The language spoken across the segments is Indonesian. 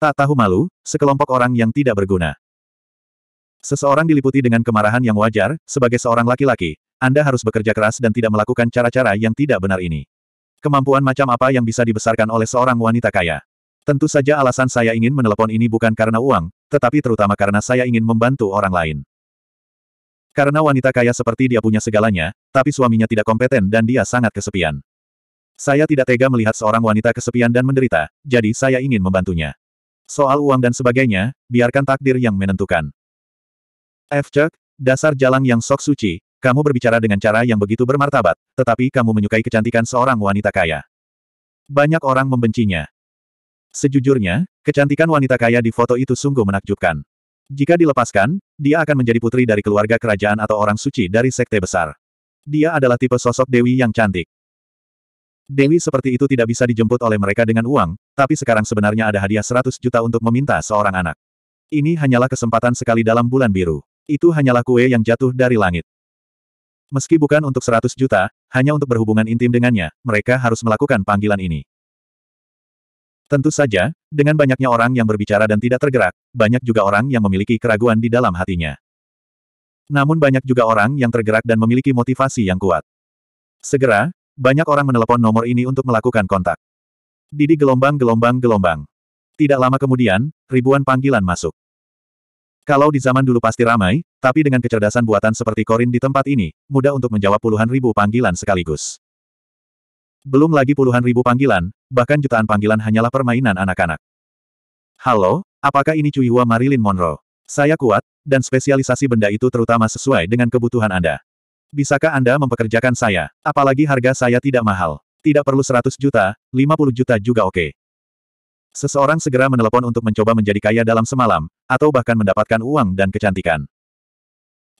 Tak tahu malu, sekelompok orang yang tidak berguna. Seseorang diliputi dengan kemarahan yang wajar, sebagai seorang laki-laki, Anda harus bekerja keras dan tidak melakukan cara-cara yang tidak benar ini. Kemampuan macam apa yang bisa dibesarkan oleh seorang wanita kaya? Tentu saja alasan saya ingin menelepon ini bukan karena uang, tetapi terutama karena saya ingin membantu orang lain. Karena wanita kaya seperti dia punya segalanya, tapi suaminya tidak kompeten dan dia sangat kesepian. Saya tidak tega melihat seorang wanita kesepian dan menderita, jadi saya ingin membantunya. Soal uang dan sebagainya, biarkan takdir yang menentukan. F. Chuck, dasar jalan yang sok suci, kamu berbicara dengan cara yang begitu bermartabat, tetapi kamu menyukai kecantikan seorang wanita kaya. Banyak orang membencinya. Sejujurnya, kecantikan wanita kaya di foto itu sungguh menakjubkan. Jika dilepaskan, dia akan menjadi putri dari keluarga kerajaan atau orang suci dari sekte besar. Dia adalah tipe sosok dewi yang cantik. Dewi seperti itu tidak bisa dijemput oleh mereka dengan uang, tapi sekarang sebenarnya ada hadiah 100 juta untuk meminta seorang anak. Ini hanyalah kesempatan sekali dalam bulan biru. Itu hanyalah kue yang jatuh dari langit. Meski bukan untuk 100 juta, hanya untuk berhubungan intim dengannya, mereka harus melakukan panggilan ini. Tentu saja, dengan banyaknya orang yang berbicara dan tidak tergerak, banyak juga orang yang memiliki keraguan di dalam hatinya. Namun banyak juga orang yang tergerak dan memiliki motivasi yang kuat. Segera, banyak orang menelepon nomor ini untuk melakukan kontak. Didi gelombang-gelombang-gelombang. Tidak lama kemudian, ribuan panggilan masuk. Kalau di zaman dulu pasti ramai, tapi dengan kecerdasan buatan seperti Korin di tempat ini, mudah untuk menjawab puluhan ribu panggilan sekaligus. Belum lagi puluhan ribu panggilan, bahkan jutaan panggilan hanyalah permainan anak-anak. Halo, apakah ini Cuihua Marilyn Monroe? Saya kuat, dan spesialisasi benda itu terutama sesuai dengan kebutuhan Anda. Bisakah Anda mempekerjakan saya? Apalagi harga saya tidak mahal. Tidak perlu 100 juta, 50 juta juga oke. Seseorang segera menelepon untuk mencoba menjadi kaya dalam semalam, atau bahkan mendapatkan uang dan kecantikan.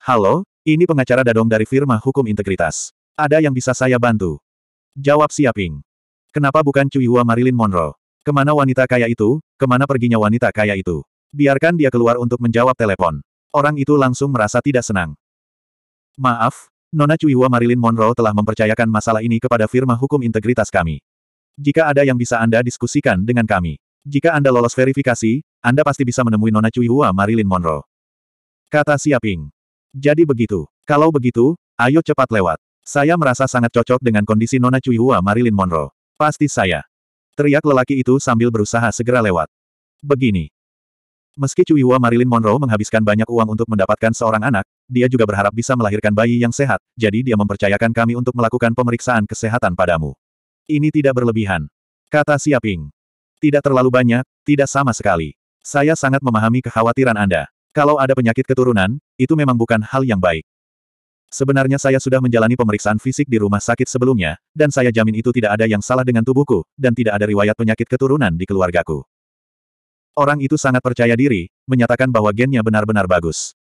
Halo, ini pengacara Dadong dari firma hukum integritas. Ada yang bisa saya bantu? Jawab Siaping. Kenapa bukan Hua Marilyn Monroe? Kemana wanita kaya itu, kemana perginya wanita kaya itu? Biarkan dia keluar untuk menjawab telepon. Orang itu langsung merasa tidak senang. Maaf, Nona Cuihua Marilyn Monroe telah mempercayakan masalah ini kepada firma hukum integritas kami. Jika ada yang bisa Anda diskusikan dengan kami. Jika Anda lolos verifikasi, Anda pasti bisa menemui Nona Cuihua Marilyn Monroe. Kata Siaping. Jadi begitu. Kalau begitu, ayo cepat lewat. Saya merasa sangat cocok dengan kondisi Nona Cuihua Marilyn Monroe. Pasti saya. Teriak lelaki itu sambil berusaha segera lewat. Begini. Meski Cuihua Marilyn Monroe menghabiskan banyak uang untuk mendapatkan seorang anak, dia juga berharap bisa melahirkan bayi yang sehat, jadi dia mempercayakan kami untuk melakukan pemeriksaan kesehatan padamu. Ini tidak berlebihan. Kata Siaping. Tidak terlalu banyak, tidak sama sekali. Saya sangat memahami kekhawatiran Anda. Kalau ada penyakit keturunan, itu memang bukan hal yang baik. Sebenarnya saya sudah menjalani pemeriksaan fisik di rumah sakit sebelumnya, dan saya jamin itu tidak ada yang salah dengan tubuhku, dan tidak ada riwayat penyakit keturunan di keluargaku. Orang itu sangat percaya diri, menyatakan bahwa gennya benar-benar bagus.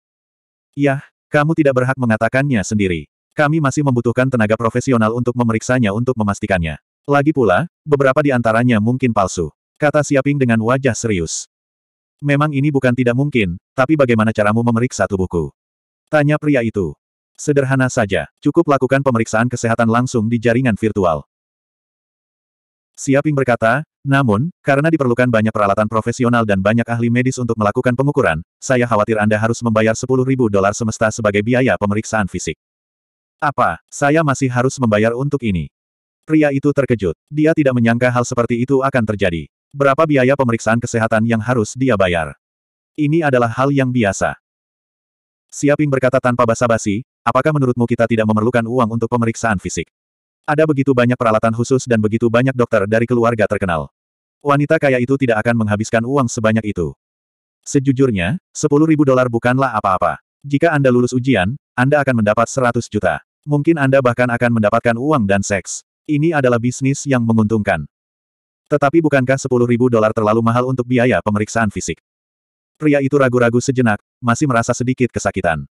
Yah, kamu tidak berhak mengatakannya sendiri. Kami masih membutuhkan tenaga profesional untuk memeriksanya untuk memastikannya. Lagi pula, beberapa di antaranya mungkin palsu. Kata Siaping dengan wajah serius. Memang ini bukan tidak mungkin, tapi bagaimana caramu memeriksa tubuhku? Tanya pria itu. Sederhana saja, cukup lakukan pemeriksaan kesehatan langsung di jaringan virtual. Siaping berkata, namun, karena diperlukan banyak peralatan profesional dan banyak ahli medis untuk melakukan pengukuran, saya khawatir Anda harus membayar ribu dolar semesta sebagai biaya pemeriksaan fisik. Apa, saya masih harus membayar untuk ini? Pria itu terkejut. Dia tidak menyangka hal seperti itu akan terjadi. Berapa biaya pemeriksaan kesehatan yang harus dia bayar? Ini adalah hal yang biasa. Siaping berkata tanpa basa-basi, apakah menurutmu kita tidak memerlukan uang untuk pemeriksaan fisik? Ada begitu banyak peralatan khusus dan begitu banyak dokter dari keluarga terkenal. Wanita kaya itu tidak akan menghabiskan uang sebanyak itu. Sejujurnya, ribu dolar bukanlah apa-apa. Jika Anda lulus ujian, Anda akan mendapat 100 juta. Mungkin Anda bahkan akan mendapatkan uang dan seks. Ini adalah bisnis yang menguntungkan. Tetapi bukankah ribu dolar terlalu mahal untuk biaya pemeriksaan fisik? Pria itu ragu-ragu sejenak, masih merasa sedikit kesakitan.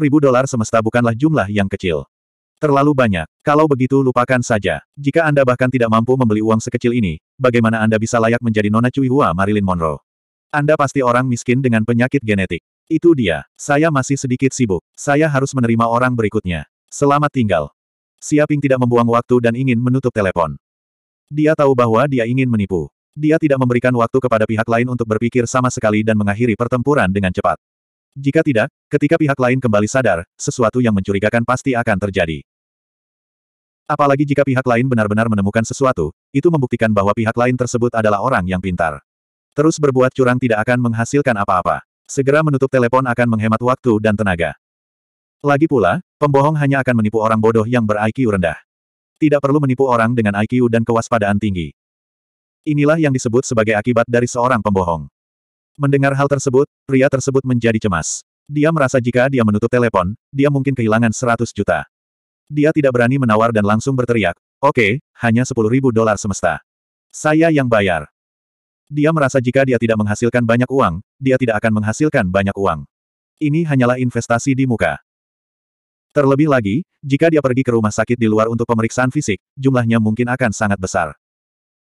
ribu dolar semesta bukanlah jumlah yang kecil. Terlalu banyak. Kalau begitu lupakan saja. Jika Anda bahkan tidak mampu membeli uang sekecil ini, bagaimana Anda bisa layak menjadi Nona Cui Hua Marilyn Monroe? Anda pasti orang miskin dengan penyakit genetik. Itu dia. Saya masih sedikit sibuk. Saya harus menerima orang berikutnya. Selamat tinggal. Siaping tidak membuang waktu dan ingin menutup telepon. Dia tahu bahwa dia ingin menipu. Dia tidak memberikan waktu kepada pihak lain untuk berpikir sama sekali dan mengakhiri pertempuran dengan cepat. Jika tidak, ketika pihak lain kembali sadar, sesuatu yang mencurigakan pasti akan terjadi. Apalagi jika pihak lain benar-benar menemukan sesuatu, itu membuktikan bahwa pihak lain tersebut adalah orang yang pintar. Terus berbuat curang tidak akan menghasilkan apa-apa. Segera menutup telepon akan menghemat waktu dan tenaga. Lagi pula, pembohong hanya akan menipu orang bodoh yang ber-IQ rendah. Tidak perlu menipu orang dengan IQ dan kewaspadaan tinggi. Inilah yang disebut sebagai akibat dari seorang pembohong. Mendengar hal tersebut, pria tersebut menjadi cemas. Dia merasa jika dia menutup telepon, dia mungkin kehilangan 100 juta. Dia tidak berani menawar dan langsung berteriak, oke, okay, hanya 10 ribu dolar semesta. Saya yang bayar. Dia merasa jika dia tidak menghasilkan banyak uang, dia tidak akan menghasilkan banyak uang. Ini hanyalah investasi di muka. Terlebih lagi, jika dia pergi ke rumah sakit di luar untuk pemeriksaan fisik, jumlahnya mungkin akan sangat besar.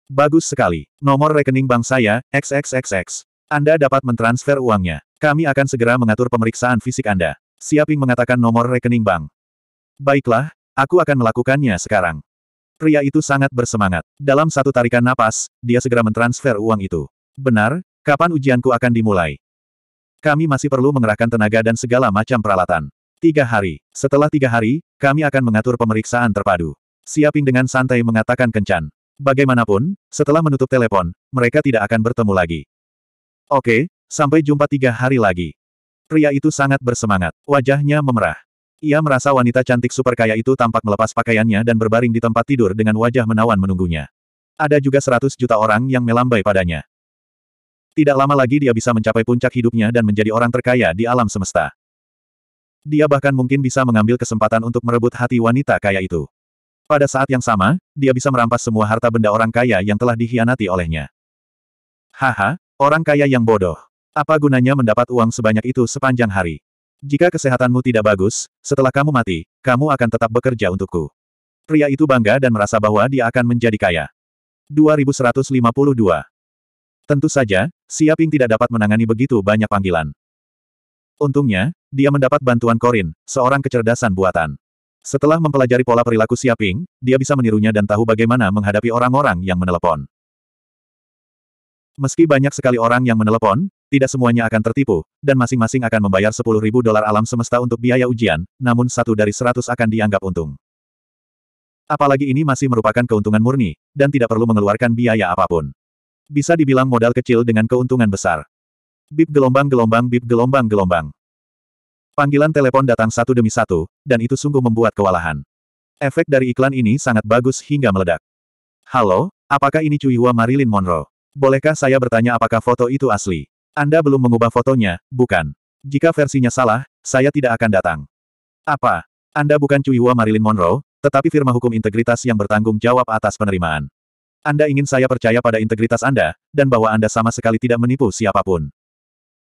Bagus sekali. Nomor rekening bank saya, XXXX. Anda dapat mentransfer uangnya. Kami akan segera mengatur pemeriksaan fisik Anda. Siaping mengatakan nomor rekening bank. Baiklah, aku akan melakukannya sekarang. Pria itu sangat bersemangat. Dalam satu tarikan napas, dia segera mentransfer uang itu. Benar, kapan ujianku akan dimulai? Kami masih perlu mengerahkan tenaga dan segala macam peralatan. Tiga hari. Setelah tiga hari, kami akan mengatur pemeriksaan terpadu. Siaping dengan santai mengatakan kencan. Bagaimanapun, setelah menutup telepon, mereka tidak akan bertemu lagi. Oke, sampai jumpa tiga hari lagi. Pria itu sangat bersemangat. Wajahnya memerah. Ia merasa wanita cantik super kaya itu tampak melepas pakaiannya dan berbaring di tempat tidur dengan wajah menawan menunggunya. Ada juga seratus juta orang yang melambai padanya. Tidak lama lagi dia bisa mencapai puncak hidupnya dan menjadi orang terkaya di alam semesta. Dia bahkan mungkin bisa mengambil kesempatan untuk merebut hati wanita kaya itu. Pada saat yang sama, dia bisa merampas semua harta benda orang kaya yang telah dikhianati olehnya. Haha, Orang kaya yang bodoh. Apa gunanya mendapat uang sebanyak itu sepanjang hari? Jika kesehatanmu tidak bagus, setelah kamu mati, kamu akan tetap bekerja untukku. Pria itu bangga dan merasa bahwa dia akan menjadi kaya. 2152 Tentu saja, Siaping tidak dapat menangani begitu banyak panggilan. Untungnya, dia mendapat bantuan Korin, seorang kecerdasan buatan. Setelah mempelajari pola perilaku Siaping, dia bisa menirunya dan tahu bagaimana menghadapi orang-orang yang menelepon. Meski banyak sekali orang yang menelepon, tidak semuanya akan tertipu, dan masing-masing akan membayar ribu dolar alam semesta untuk biaya ujian, namun satu dari seratus akan dianggap untung. Apalagi ini masih merupakan keuntungan murni, dan tidak perlu mengeluarkan biaya apapun. Bisa dibilang modal kecil dengan keuntungan besar. Bip gelombang-gelombang bip gelombang-gelombang. Panggilan telepon datang satu demi satu, dan itu sungguh membuat kewalahan. Efek dari iklan ini sangat bagus hingga meledak. Halo, apakah ini Cuyua Marilyn Monroe? Bolehkah saya bertanya apakah foto itu asli? Anda belum mengubah fotonya, bukan? Jika versinya salah, saya tidak akan datang. Apa? Anda bukan Cuiwa Marilyn Monroe, tetapi firma hukum integritas yang bertanggung jawab atas penerimaan. Anda ingin saya percaya pada integritas Anda, dan bahwa Anda sama sekali tidak menipu siapapun.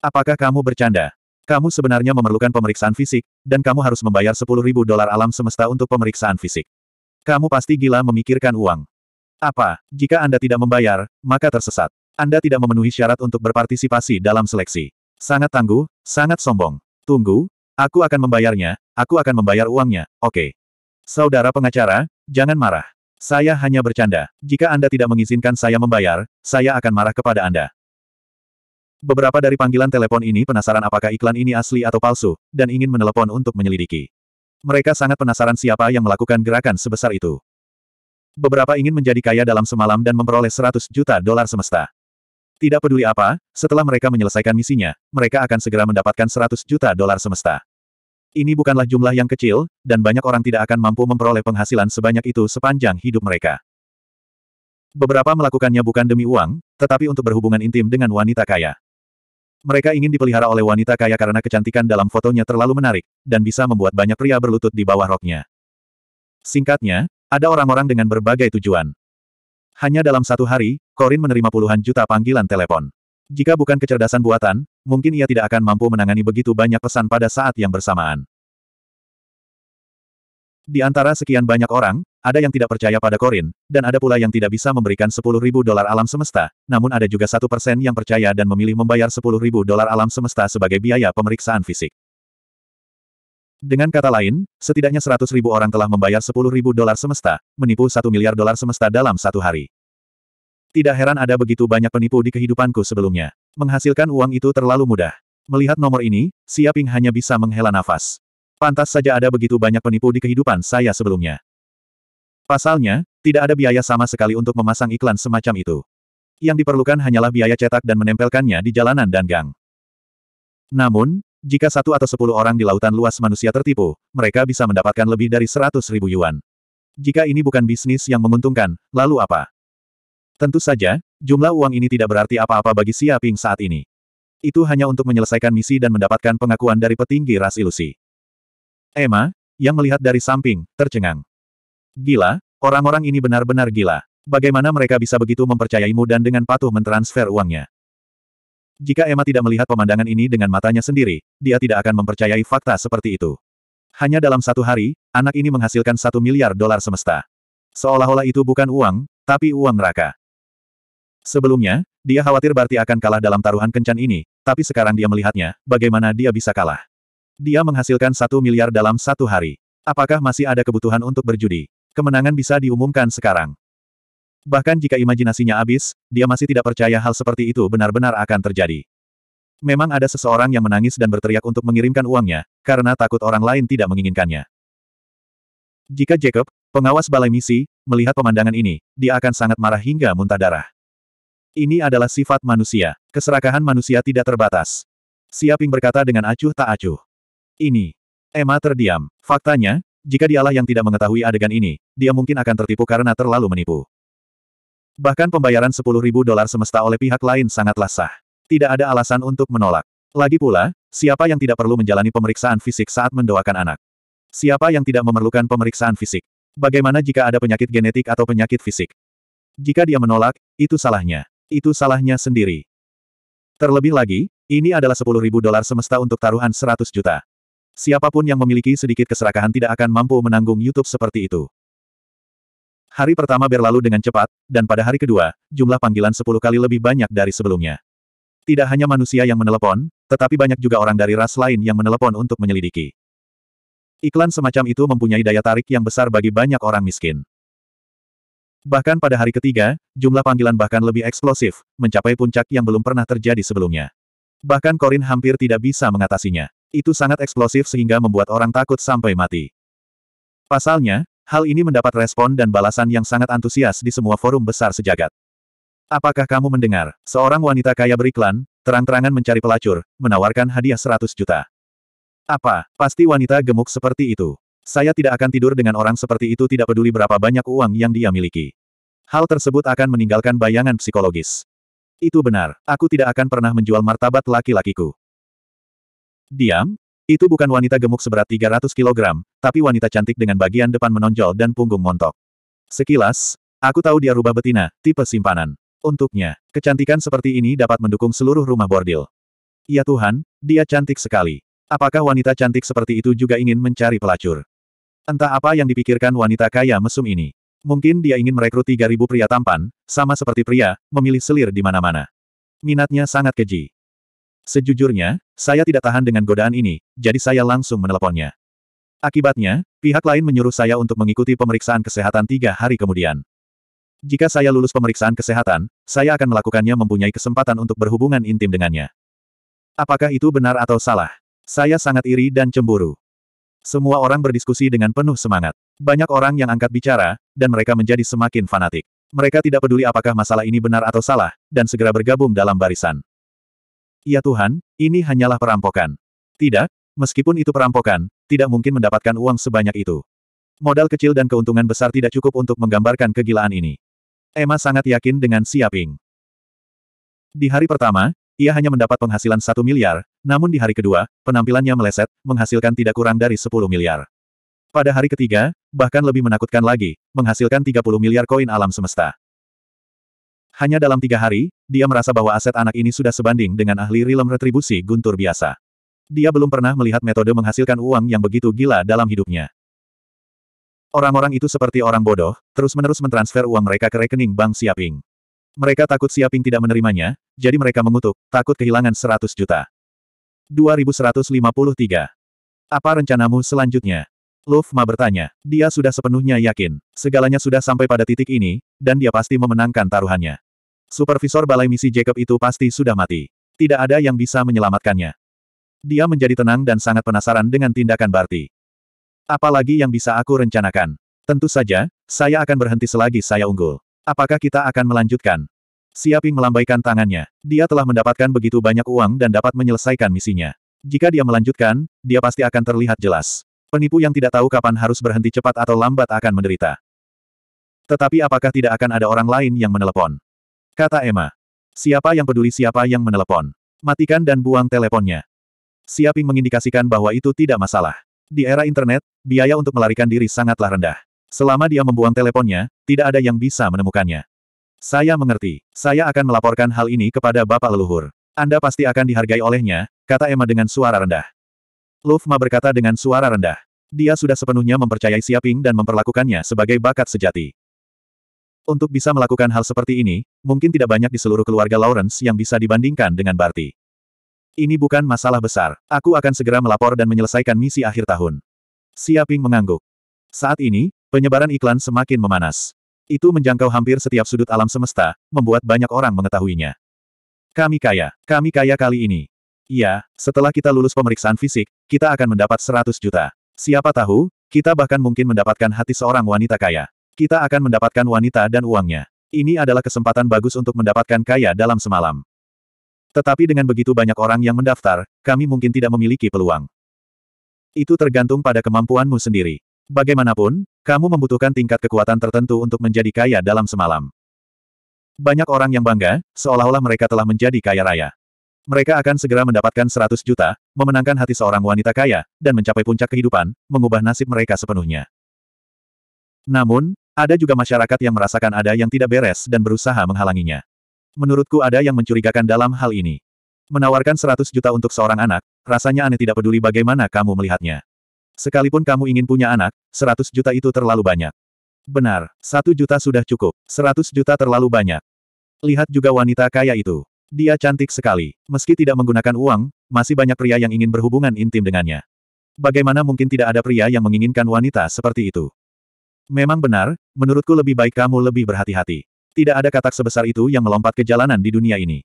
Apakah kamu bercanda? Kamu sebenarnya memerlukan pemeriksaan fisik, dan kamu harus membayar 10.000 dolar alam semesta untuk pemeriksaan fisik. Kamu pasti gila memikirkan uang. Apa, jika Anda tidak membayar, maka tersesat. Anda tidak memenuhi syarat untuk berpartisipasi dalam seleksi. Sangat tangguh, sangat sombong. Tunggu, aku akan membayarnya, aku akan membayar uangnya, oke. Okay. Saudara pengacara, jangan marah. Saya hanya bercanda. Jika Anda tidak mengizinkan saya membayar, saya akan marah kepada Anda. Beberapa dari panggilan telepon ini penasaran apakah iklan ini asli atau palsu, dan ingin menelepon untuk menyelidiki. Mereka sangat penasaran siapa yang melakukan gerakan sebesar itu beberapa ingin menjadi kaya dalam semalam dan memperoleh 100 juta dolar semesta. Tidak peduli apa, setelah mereka menyelesaikan misinya, mereka akan segera mendapatkan 100 juta dolar semesta. Ini bukanlah jumlah yang kecil, dan banyak orang tidak akan mampu memperoleh penghasilan sebanyak itu sepanjang hidup mereka. Beberapa melakukannya bukan demi uang, tetapi untuk berhubungan intim dengan wanita kaya. Mereka ingin dipelihara oleh wanita kaya karena kecantikan dalam fotonya terlalu menarik, dan bisa membuat banyak pria berlutut di bawah roknya. Singkatnya, ada orang-orang dengan berbagai tujuan. Hanya dalam satu hari, Corin menerima puluhan juta panggilan telepon. Jika bukan kecerdasan buatan, mungkin ia tidak akan mampu menangani begitu banyak pesan pada saat yang bersamaan. Di antara sekian banyak orang, ada yang tidak percaya pada Corin, dan ada pula yang tidak bisa memberikan ribu dolar alam semesta, namun ada juga satu persen yang percaya dan memilih membayar ribu dolar alam semesta sebagai biaya pemeriksaan fisik. Dengan kata lain, setidaknya 100 ribu orang telah membayar 10 ribu dolar semesta, menipu 1 miliar dolar semesta dalam satu hari. Tidak heran ada begitu banyak penipu di kehidupanku sebelumnya. Menghasilkan uang itu terlalu mudah. Melihat nomor ini, Siaping hanya bisa menghela nafas. Pantas saja ada begitu banyak penipu di kehidupan saya sebelumnya. Pasalnya, tidak ada biaya sama sekali untuk memasang iklan semacam itu. Yang diperlukan hanyalah biaya cetak dan menempelkannya di jalanan dan gang. Namun, jika satu atau sepuluh orang di lautan luas manusia tertipu, mereka bisa mendapatkan lebih dari seratus ribu yuan. Jika ini bukan bisnis yang menguntungkan, lalu apa? Tentu saja, jumlah uang ini tidak berarti apa-apa bagi Xia Ping saat ini. Itu hanya untuk menyelesaikan misi dan mendapatkan pengakuan dari petinggi ras ilusi. Emma, yang melihat dari samping, tercengang. Gila, orang-orang ini benar-benar gila. Bagaimana mereka bisa begitu mempercayaimu dan dengan patuh mentransfer uangnya? Jika Emma tidak melihat pemandangan ini dengan matanya sendiri, dia tidak akan mempercayai fakta seperti itu. Hanya dalam satu hari, anak ini menghasilkan satu miliar dolar semesta. Seolah-olah itu bukan uang, tapi uang neraka. Sebelumnya, dia khawatir Barti akan kalah dalam taruhan kencan ini, tapi sekarang dia melihatnya, bagaimana dia bisa kalah. Dia menghasilkan satu miliar dalam satu hari. Apakah masih ada kebutuhan untuk berjudi? Kemenangan bisa diumumkan sekarang. Bahkan jika imajinasinya habis, dia masih tidak percaya hal seperti itu benar-benar akan terjadi. Memang ada seseorang yang menangis dan berteriak untuk mengirimkan uangnya, karena takut orang lain tidak menginginkannya. Jika Jacob, pengawas balai misi, melihat pemandangan ini, dia akan sangat marah hingga muntah darah. Ini adalah sifat manusia. Keserakahan manusia tidak terbatas. Siaping berkata dengan acuh tak acuh. Ini. Emma terdiam. Faktanya, jika dialah yang tidak mengetahui adegan ini, dia mungkin akan tertipu karena terlalu menipu. Bahkan pembayaran ribu dolar semesta oleh pihak lain sangatlah sah. Tidak ada alasan untuk menolak. Lagi pula, siapa yang tidak perlu menjalani pemeriksaan fisik saat mendoakan anak? Siapa yang tidak memerlukan pemeriksaan fisik? Bagaimana jika ada penyakit genetik atau penyakit fisik? Jika dia menolak, itu salahnya. Itu salahnya sendiri. Terlebih lagi, ini adalah ribu dolar semesta untuk taruhan 100 juta. Siapapun yang memiliki sedikit keserakahan tidak akan mampu menanggung YouTube seperti itu. Hari pertama berlalu dengan cepat, dan pada hari kedua, jumlah panggilan sepuluh kali lebih banyak dari sebelumnya. Tidak hanya manusia yang menelepon, tetapi banyak juga orang dari ras lain yang menelepon untuk menyelidiki. Iklan semacam itu mempunyai daya tarik yang besar bagi banyak orang miskin. Bahkan pada hari ketiga, jumlah panggilan bahkan lebih eksplosif, mencapai puncak yang belum pernah terjadi sebelumnya. Bahkan Korin hampir tidak bisa mengatasinya. Itu sangat eksplosif sehingga membuat orang takut sampai mati. Pasalnya, Hal ini mendapat respon dan balasan yang sangat antusias di semua forum besar sejagat. Apakah kamu mendengar? Seorang wanita kaya beriklan, terang-terangan mencari pelacur, menawarkan hadiah 100 juta. Apa? Pasti wanita gemuk seperti itu. Saya tidak akan tidur dengan orang seperti itu tidak peduli berapa banyak uang yang dia miliki. Hal tersebut akan meninggalkan bayangan psikologis. Itu benar, aku tidak akan pernah menjual martabat laki-lakiku. Diam? Itu bukan wanita gemuk seberat 300 kilogram, tapi wanita cantik dengan bagian depan menonjol dan punggung montok. Sekilas, aku tahu dia rubah betina, tipe simpanan. Untuknya, kecantikan seperti ini dapat mendukung seluruh rumah bordil. Ya Tuhan, dia cantik sekali. Apakah wanita cantik seperti itu juga ingin mencari pelacur? Entah apa yang dipikirkan wanita kaya mesum ini. Mungkin dia ingin merekrut 3.000 pria tampan, sama seperti pria, memilih selir di mana-mana. Minatnya sangat keji. Sejujurnya, saya tidak tahan dengan godaan ini, jadi saya langsung meneleponnya. Akibatnya, pihak lain menyuruh saya untuk mengikuti pemeriksaan kesehatan tiga hari kemudian. Jika saya lulus pemeriksaan kesehatan, saya akan melakukannya mempunyai kesempatan untuk berhubungan intim dengannya. Apakah itu benar atau salah? Saya sangat iri dan cemburu. Semua orang berdiskusi dengan penuh semangat. Banyak orang yang angkat bicara, dan mereka menjadi semakin fanatik. Mereka tidak peduli apakah masalah ini benar atau salah, dan segera bergabung dalam barisan. Ya Tuhan, ini hanyalah perampokan. Tidak, Meskipun itu perampokan, tidak mungkin mendapatkan uang sebanyak itu. Modal kecil dan keuntungan besar tidak cukup untuk menggambarkan kegilaan ini. Emma sangat yakin dengan Siaping. Di hari pertama, ia hanya mendapat penghasilan satu miliar, namun di hari kedua, penampilannya meleset, menghasilkan tidak kurang dari 10 miliar. Pada hari ketiga, bahkan lebih menakutkan lagi, menghasilkan 30 miliar koin alam semesta. Hanya dalam tiga hari, dia merasa bahwa aset anak ini sudah sebanding dengan ahli rilem retribusi guntur biasa dia belum pernah melihat metode menghasilkan uang yang begitu gila dalam hidupnya. Orang-orang itu seperti orang bodoh, terus-menerus mentransfer uang mereka ke rekening Bank Siaping. Mereka takut Siaping tidak menerimanya, jadi mereka mengutuk, takut kehilangan 100 juta. 2153. Apa rencanamu selanjutnya? Lufma bertanya. Dia sudah sepenuhnya yakin. Segalanya sudah sampai pada titik ini, dan dia pasti memenangkan taruhannya. Supervisor balai misi Jacob itu pasti sudah mati. Tidak ada yang bisa menyelamatkannya. Dia menjadi tenang dan sangat penasaran dengan tindakan Barti. Apalagi yang bisa aku rencanakan? Tentu saja, saya akan berhenti selagi saya unggul. Apakah kita akan melanjutkan? Siaping melambaikan tangannya. Dia telah mendapatkan begitu banyak uang dan dapat menyelesaikan misinya. Jika dia melanjutkan, dia pasti akan terlihat jelas. Penipu yang tidak tahu kapan harus berhenti cepat atau lambat akan menderita. Tetapi apakah tidak akan ada orang lain yang menelepon? Kata Emma. Siapa yang peduli siapa yang menelepon? Matikan dan buang teleponnya. Siaping mengindikasikan bahwa itu tidak masalah. Di era internet, biaya untuk melarikan diri sangatlah rendah. Selama dia membuang teleponnya, tidak ada yang bisa menemukannya. Saya mengerti. Saya akan melaporkan hal ini kepada Bapak Leluhur. Anda pasti akan dihargai olehnya, kata Emma dengan suara rendah. Lufma berkata dengan suara rendah. Dia sudah sepenuhnya mempercayai Siaping dan memperlakukannya sebagai bakat sejati. Untuk bisa melakukan hal seperti ini, mungkin tidak banyak di seluruh keluarga Lawrence yang bisa dibandingkan dengan Barty. Ini bukan masalah besar. Aku akan segera melapor dan menyelesaikan misi akhir tahun. Siaping mengangguk. Saat ini, penyebaran iklan semakin memanas. Itu menjangkau hampir setiap sudut alam semesta, membuat banyak orang mengetahuinya. Kami kaya. Kami kaya kali ini. Iya, setelah kita lulus pemeriksaan fisik, kita akan mendapat 100 juta. Siapa tahu, kita bahkan mungkin mendapatkan hati seorang wanita kaya. Kita akan mendapatkan wanita dan uangnya. Ini adalah kesempatan bagus untuk mendapatkan kaya dalam semalam. Tetapi dengan begitu banyak orang yang mendaftar, kami mungkin tidak memiliki peluang. Itu tergantung pada kemampuanmu sendiri. Bagaimanapun, kamu membutuhkan tingkat kekuatan tertentu untuk menjadi kaya dalam semalam. Banyak orang yang bangga, seolah-olah mereka telah menjadi kaya raya. Mereka akan segera mendapatkan 100 juta, memenangkan hati seorang wanita kaya, dan mencapai puncak kehidupan, mengubah nasib mereka sepenuhnya. Namun, ada juga masyarakat yang merasakan ada yang tidak beres dan berusaha menghalanginya. Menurutku ada yang mencurigakan dalam hal ini. Menawarkan 100 juta untuk seorang anak, rasanya aneh tidak peduli bagaimana kamu melihatnya. Sekalipun kamu ingin punya anak, 100 juta itu terlalu banyak. Benar, satu juta sudah cukup, 100 juta terlalu banyak. Lihat juga wanita kaya itu. Dia cantik sekali. Meski tidak menggunakan uang, masih banyak pria yang ingin berhubungan intim dengannya. Bagaimana mungkin tidak ada pria yang menginginkan wanita seperti itu? Memang benar, menurutku lebih baik kamu lebih berhati-hati. Tidak ada katak sebesar itu yang melompat ke jalanan di dunia ini.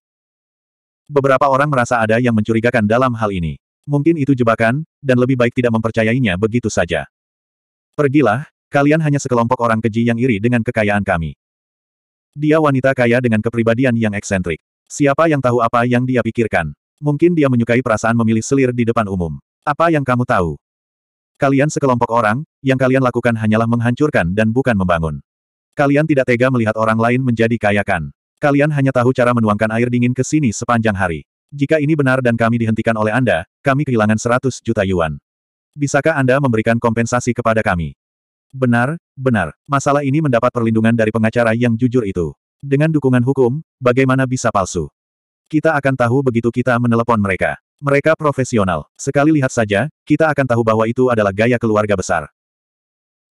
Beberapa orang merasa ada yang mencurigakan dalam hal ini. Mungkin itu jebakan, dan lebih baik tidak mempercayainya begitu saja. Pergilah, kalian hanya sekelompok orang keji yang iri dengan kekayaan kami. Dia wanita kaya dengan kepribadian yang eksentrik. Siapa yang tahu apa yang dia pikirkan? Mungkin dia menyukai perasaan memilih selir di depan umum. Apa yang kamu tahu? Kalian sekelompok orang, yang kalian lakukan hanyalah menghancurkan dan bukan membangun. Kalian tidak tega melihat orang lain menjadi kaya kan? Kalian hanya tahu cara menuangkan air dingin ke sini sepanjang hari. Jika ini benar dan kami dihentikan oleh Anda, kami kehilangan 100 juta yuan. Bisakah Anda memberikan kompensasi kepada kami? Benar, benar. Masalah ini mendapat perlindungan dari pengacara yang jujur itu. Dengan dukungan hukum, bagaimana bisa palsu? Kita akan tahu begitu kita menelepon mereka. Mereka profesional. Sekali lihat saja, kita akan tahu bahwa itu adalah gaya keluarga besar.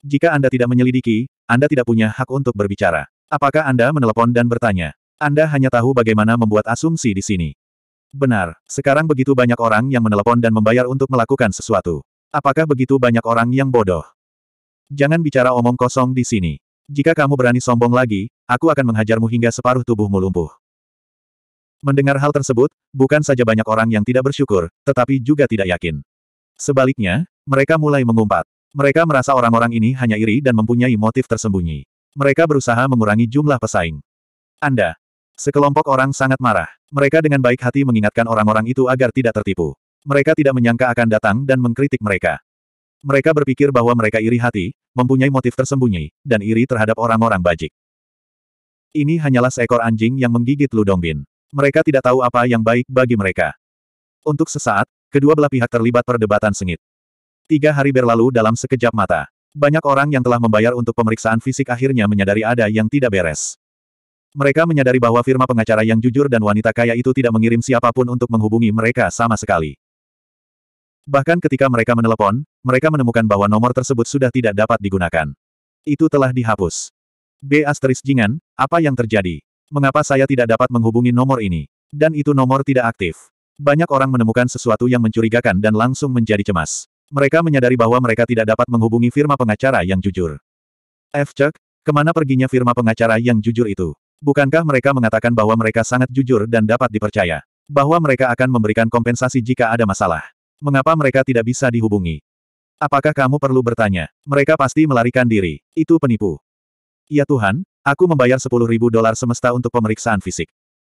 Jika Anda tidak menyelidiki, anda tidak punya hak untuk berbicara. Apakah Anda menelepon dan bertanya? Anda hanya tahu bagaimana membuat asumsi di sini. Benar, sekarang begitu banyak orang yang menelepon dan membayar untuk melakukan sesuatu. Apakah begitu banyak orang yang bodoh? Jangan bicara omong kosong di sini. Jika kamu berani sombong lagi, aku akan menghajarmu hingga separuh tubuhmu lumpuh. Mendengar hal tersebut, bukan saja banyak orang yang tidak bersyukur, tetapi juga tidak yakin. Sebaliknya, mereka mulai mengumpat. Mereka merasa orang-orang ini hanya iri dan mempunyai motif tersembunyi. Mereka berusaha mengurangi jumlah pesaing. Anda. Sekelompok orang sangat marah. Mereka dengan baik hati mengingatkan orang-orang itu agar tidak tertipu. Mereka tidak menyangka akan datang dan mengkritik mereka. Mereka berpikir bahwa mereka iri hati, mempunyai motif tersembunyi, dan iri terhadap orang-orang bajik. Ini hanyalah seekor anjing yang menggigit Dongbin. Mereka tidak tahu apa yang baik bagi mereka. Untuk sesaat, kedua belah pihak terlibat perdebatan sengit. Tiga hari berlalu dalam sekejap mata. Banyak orang yang telah membayar untuk pemeriksaan fisik akhirnya menyadari ada yang tidak beres. Mereka menyadari bahwa firma pengacara yang jujur dan wanita kaya itu tidak mengirim siapapun untuk menghubungi mereka sama sekali. Bahkan ketika mereka menelepon, mereka menemukan bahwa nomor tersebut sudah tidak dapat digunakan. Itu telah dihapus. B asteris jingan, apa yang terjadi? Mengapa saya tidak dapat menghubungi nomor ini? Dan itu nomor tidak aktif. Banyak orang menemukan sesuatu yang mencurigakan dan langsung menjadi cemas mereka menyadari bahwa mereka tidak dapat menghubungi firma pengacara yang jujur. F. Chuck, kemana perginya firma pengacara yang jujur itu? Bukankah mereka mengatakan bahwa mereka sangat jujur dan dapat dipercaya? Bahwa mereka akan memberikan kompensasi jika ada masalah. Mengapa mereka tidak bisa dihubungi? Apakah kamu perlu bertanya? Mereka pasti melarikan diri. Itu penipu. Ya Tuhan, aku membayar 10 ribu dolar semesta untuk pemeriksaan fisik.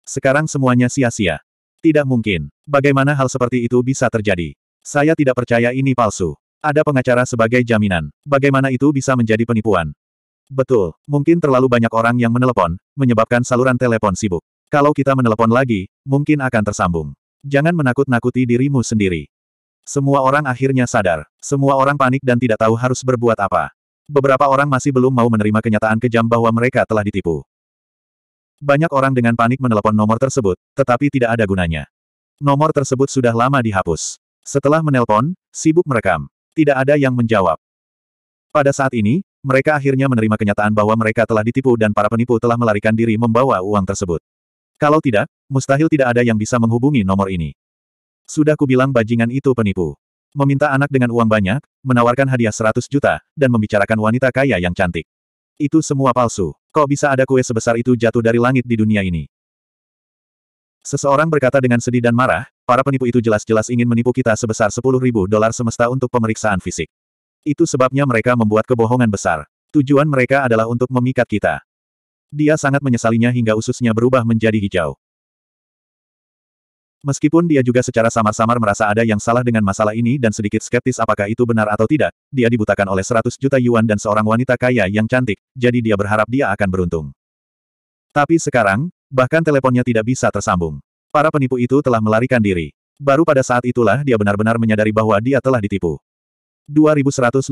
Sekarang semuanya sia-sia. Tidak mungkin. Bagaimana hal seperti itu bisa terjadi? Saya tidak percaya ini palsu. Ada pengacara sebagai jaminan. Bagaimana itu bisa menjadi penipuan? Betul, mungkin terlalu banyak orang yang menelepon, menyebabkan saluran telepon sibuk. Kalau kita menelepon lagi, mungkin akan tersambung. Jangan menakut-nakuti dirimu sendiri. Semua orang akhirnya sadar. Semua orang panik dan tidak tahu harus berbuat apa. Beberapa orang masih belum mau menerima kenyataan kejam bahwa mereka telah ditipu. Banyak orang dengan panik menelepon nomor tersebut, tetapi tidak ada gunanya. Nomor tersebut sudah lama dihapus. Setelah menelpon, sibuk merekam. Tidak ada yang menjawab. Pada saat ini, mereka akhirnya menerima kenyataan bahwa mereka telah ditipu dan para penipu telah melarikan diri membawa uang tersebut. Kalau tidak, mustahil tidak ada yang bisa menghubungi nomor ini. Sudah kubilang bajingan itu penipu. Meminta anak dengan uang banyak, menawarkan hadiah 100 juta, dan membicarakan wanita kaya yang cantik. Itu semua palsu. Kok bisa ada kue sebesar itu jatuh dari langit di dunia ini? Seseorang berkata dengan sedih dan marah, para penipu itu jelas-jelas ingin menipu kita sebesar 10 ribu dolar semesta untuk pemeriksaan fisik. Itu sebabnya mereka membuat kebohongan besar. Tujuan mereka adalah untuk memikat kita. Dia sangat menyesalinya hingga ususnya berubah menjadi hijau. Meskipun dia juga secara samar-samar merasa ada yang salah dengan masalah ini dan sedikit skeptis apakah itu benar atau tidak, dia dibutakan oleh 100 juta yuan dan seorang wanita kaya yang cantik, jadi dia berharap dia akan beruntung. Tapi sekarang, Bahkan teleponnya tidak bisa tersambung. Para penipu itu telah melarikan diri. Baru pada saat itulah dia benar-benar menyadari bahwa dia telah ditipu. 2154.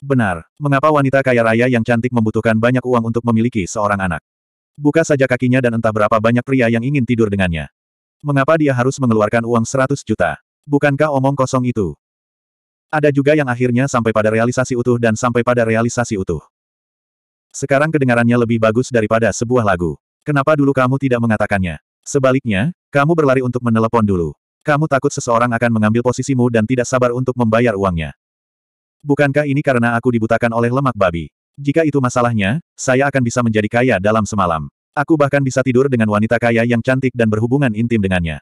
Benar, mengapa wanita kaya raya yang cantik membutuhkan banyak uang untuk memiliki seorang anak? Buka saja kakinya dan entah berapa banyak pria yang ingin tidur dengannya. Mengapa dia harus mengeluarkan uang 100 juta? Bukankah omong kosong itu? Ada juga yang akhirnya sampai pada realisasi utuh dan sampai pada realisasi utuh. Sekarang kedengarannya lebih bagus daripada sebuah lagu. Kenapa dulu kamu tidak mengatakannya? Sebaliknya, kamu berlari untuk menelepon dulu. Kamu takut seseorang akan mengambil posisimu dan tidak sabar untuk membayar uangnya. Bukankah ini karena aku dibutakan oleh lemak babi? Jika itu masalahnya, saya akan bisa menjadi kaya dalam semalam. Aku bahkan bisa tidur dengan wanita kaya yang cantik dan berhubungan intim dengannya.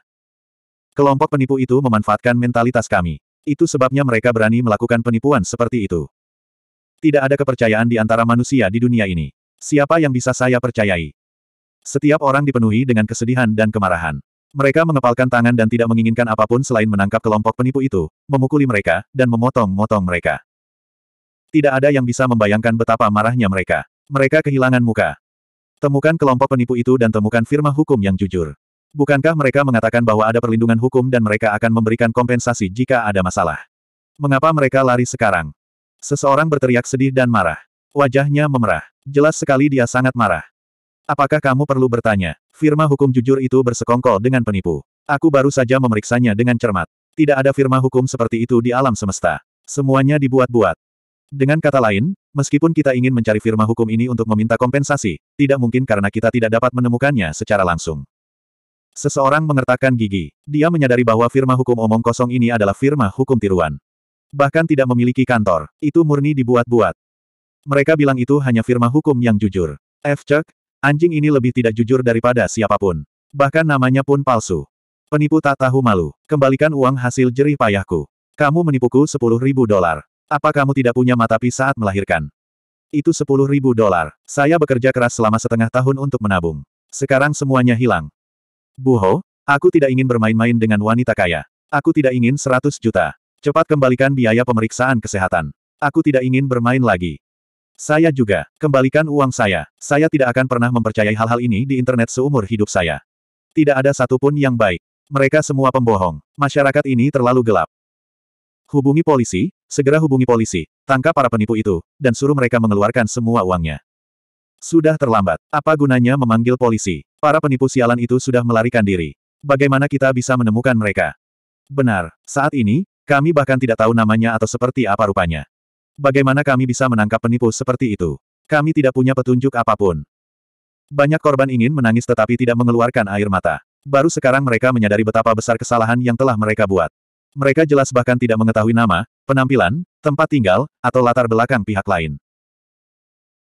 Kelompok penipu itu memanfaatkan mentalitas kami. Itu sebabnya mereka berani melakukan penipuan seperti itu. Tidak ada kepercayaan di antara manusia di dunia ini. Siapa yang bisa saya percayai? Setiap orang dipenuhi dengan kesedihan dan kemarahan. Mereka mengepalkan tangan dan tidak menginginkan apapun selain menangkap kelompok penipu itu, memukuli mereka, dan memotong-motong mereka. Tidak ada yang bisa membayangkan betapa marahnya mereka. Mereka kehilangan muka. Temukan kelompok penipu itu dan temukan firma hukum yang jujur. Bukankah mereka mengatakan bahwa ada perlindungan hukum dan mereka akan memberikan kompensasi jika ada masalah? Mengapa mereka lari sekarang? Seseorang berteriak sedih dan marah. Wajahnya memerah. Jelas sekali dia sangat marah. Apakah kamu perlu bertanya? Firma hukum jujur itu bersekongkol dengan penipu. Aku baru saja memeriksanya dengan cermat. Tidak ada firma hukum seperti itu di alam semesta. Semuanya dibuat-buat. Dengan kata lain, meskipun kita ingin mencari firma hukum ini untuk meminta kompensasi, tidak mungkin karena kita tidak dapat menemukannya secara langsung. Seseorang mengertakkan gigi. Dia menyadari bahwa firma hukum omong kosong ini adalah firma hukum tiruan. Bahkan tidak memiliki kantor. Itu murni dibuat-buat. Mereka bilang itu hanya firma hukum yang jujur. F. Chuck, Anjing ini lebih tidak jujur daripada siapapun. Bahkan namanya pun palsu. Penipu tak tahu malu. Kembalikan uang hasil jerih payahku. Kamu menipuku sepuluh ribu dolar. Apa kamu tidak punya matapi saat melahirkan? Itu sepuluh ribu dolar. Saya bekerja keras selama setengah tahun untuk menabung. Sekarang semuanya hilang. Buho, aku tidak ingin bermain-main dengan wanita kaya. Aku tidak ingin seratus juta. Cepat kembalikan biaya pemeriksaan kesehatan. Aku tidak ingin bermain lagi. Saya juga, kembalikan uang saya. Saya tidak akan pernah mempercayai hal-hal ini di internet seumur hidup saya. Tidak ada satupun yang baik. Mereka semua pembohong. Masyarakat ini terlalu gelap. Hubungi polisi, segera hubungi polisi, tangkap para penipu itu, dan suruh mereka mengeluarkan semua uangnya. Sudah terlambat. Apa gunanya memanggil polisi? Para penipu sialan itu sudah melarikan diri. Bagaimana kita bisa menemukan mereka? Benar, saat ini, kami bahkan tidak tahu namanya atau seperti apa rupanya. Bagaimana kami bisa menangkap penipu seperti itu? Kami tidak punya petunjuk apapun. Banyak korban ingin menangis tetapi tidak mengeluarkan air mata. Baru sekarang mereka menyadari betapa besar kesalahan yang telah mereka buat. Mereka jelas bahkan tidak mengetahui nama, penampilan, tempat tinggal, atau latar belakang pihak lain.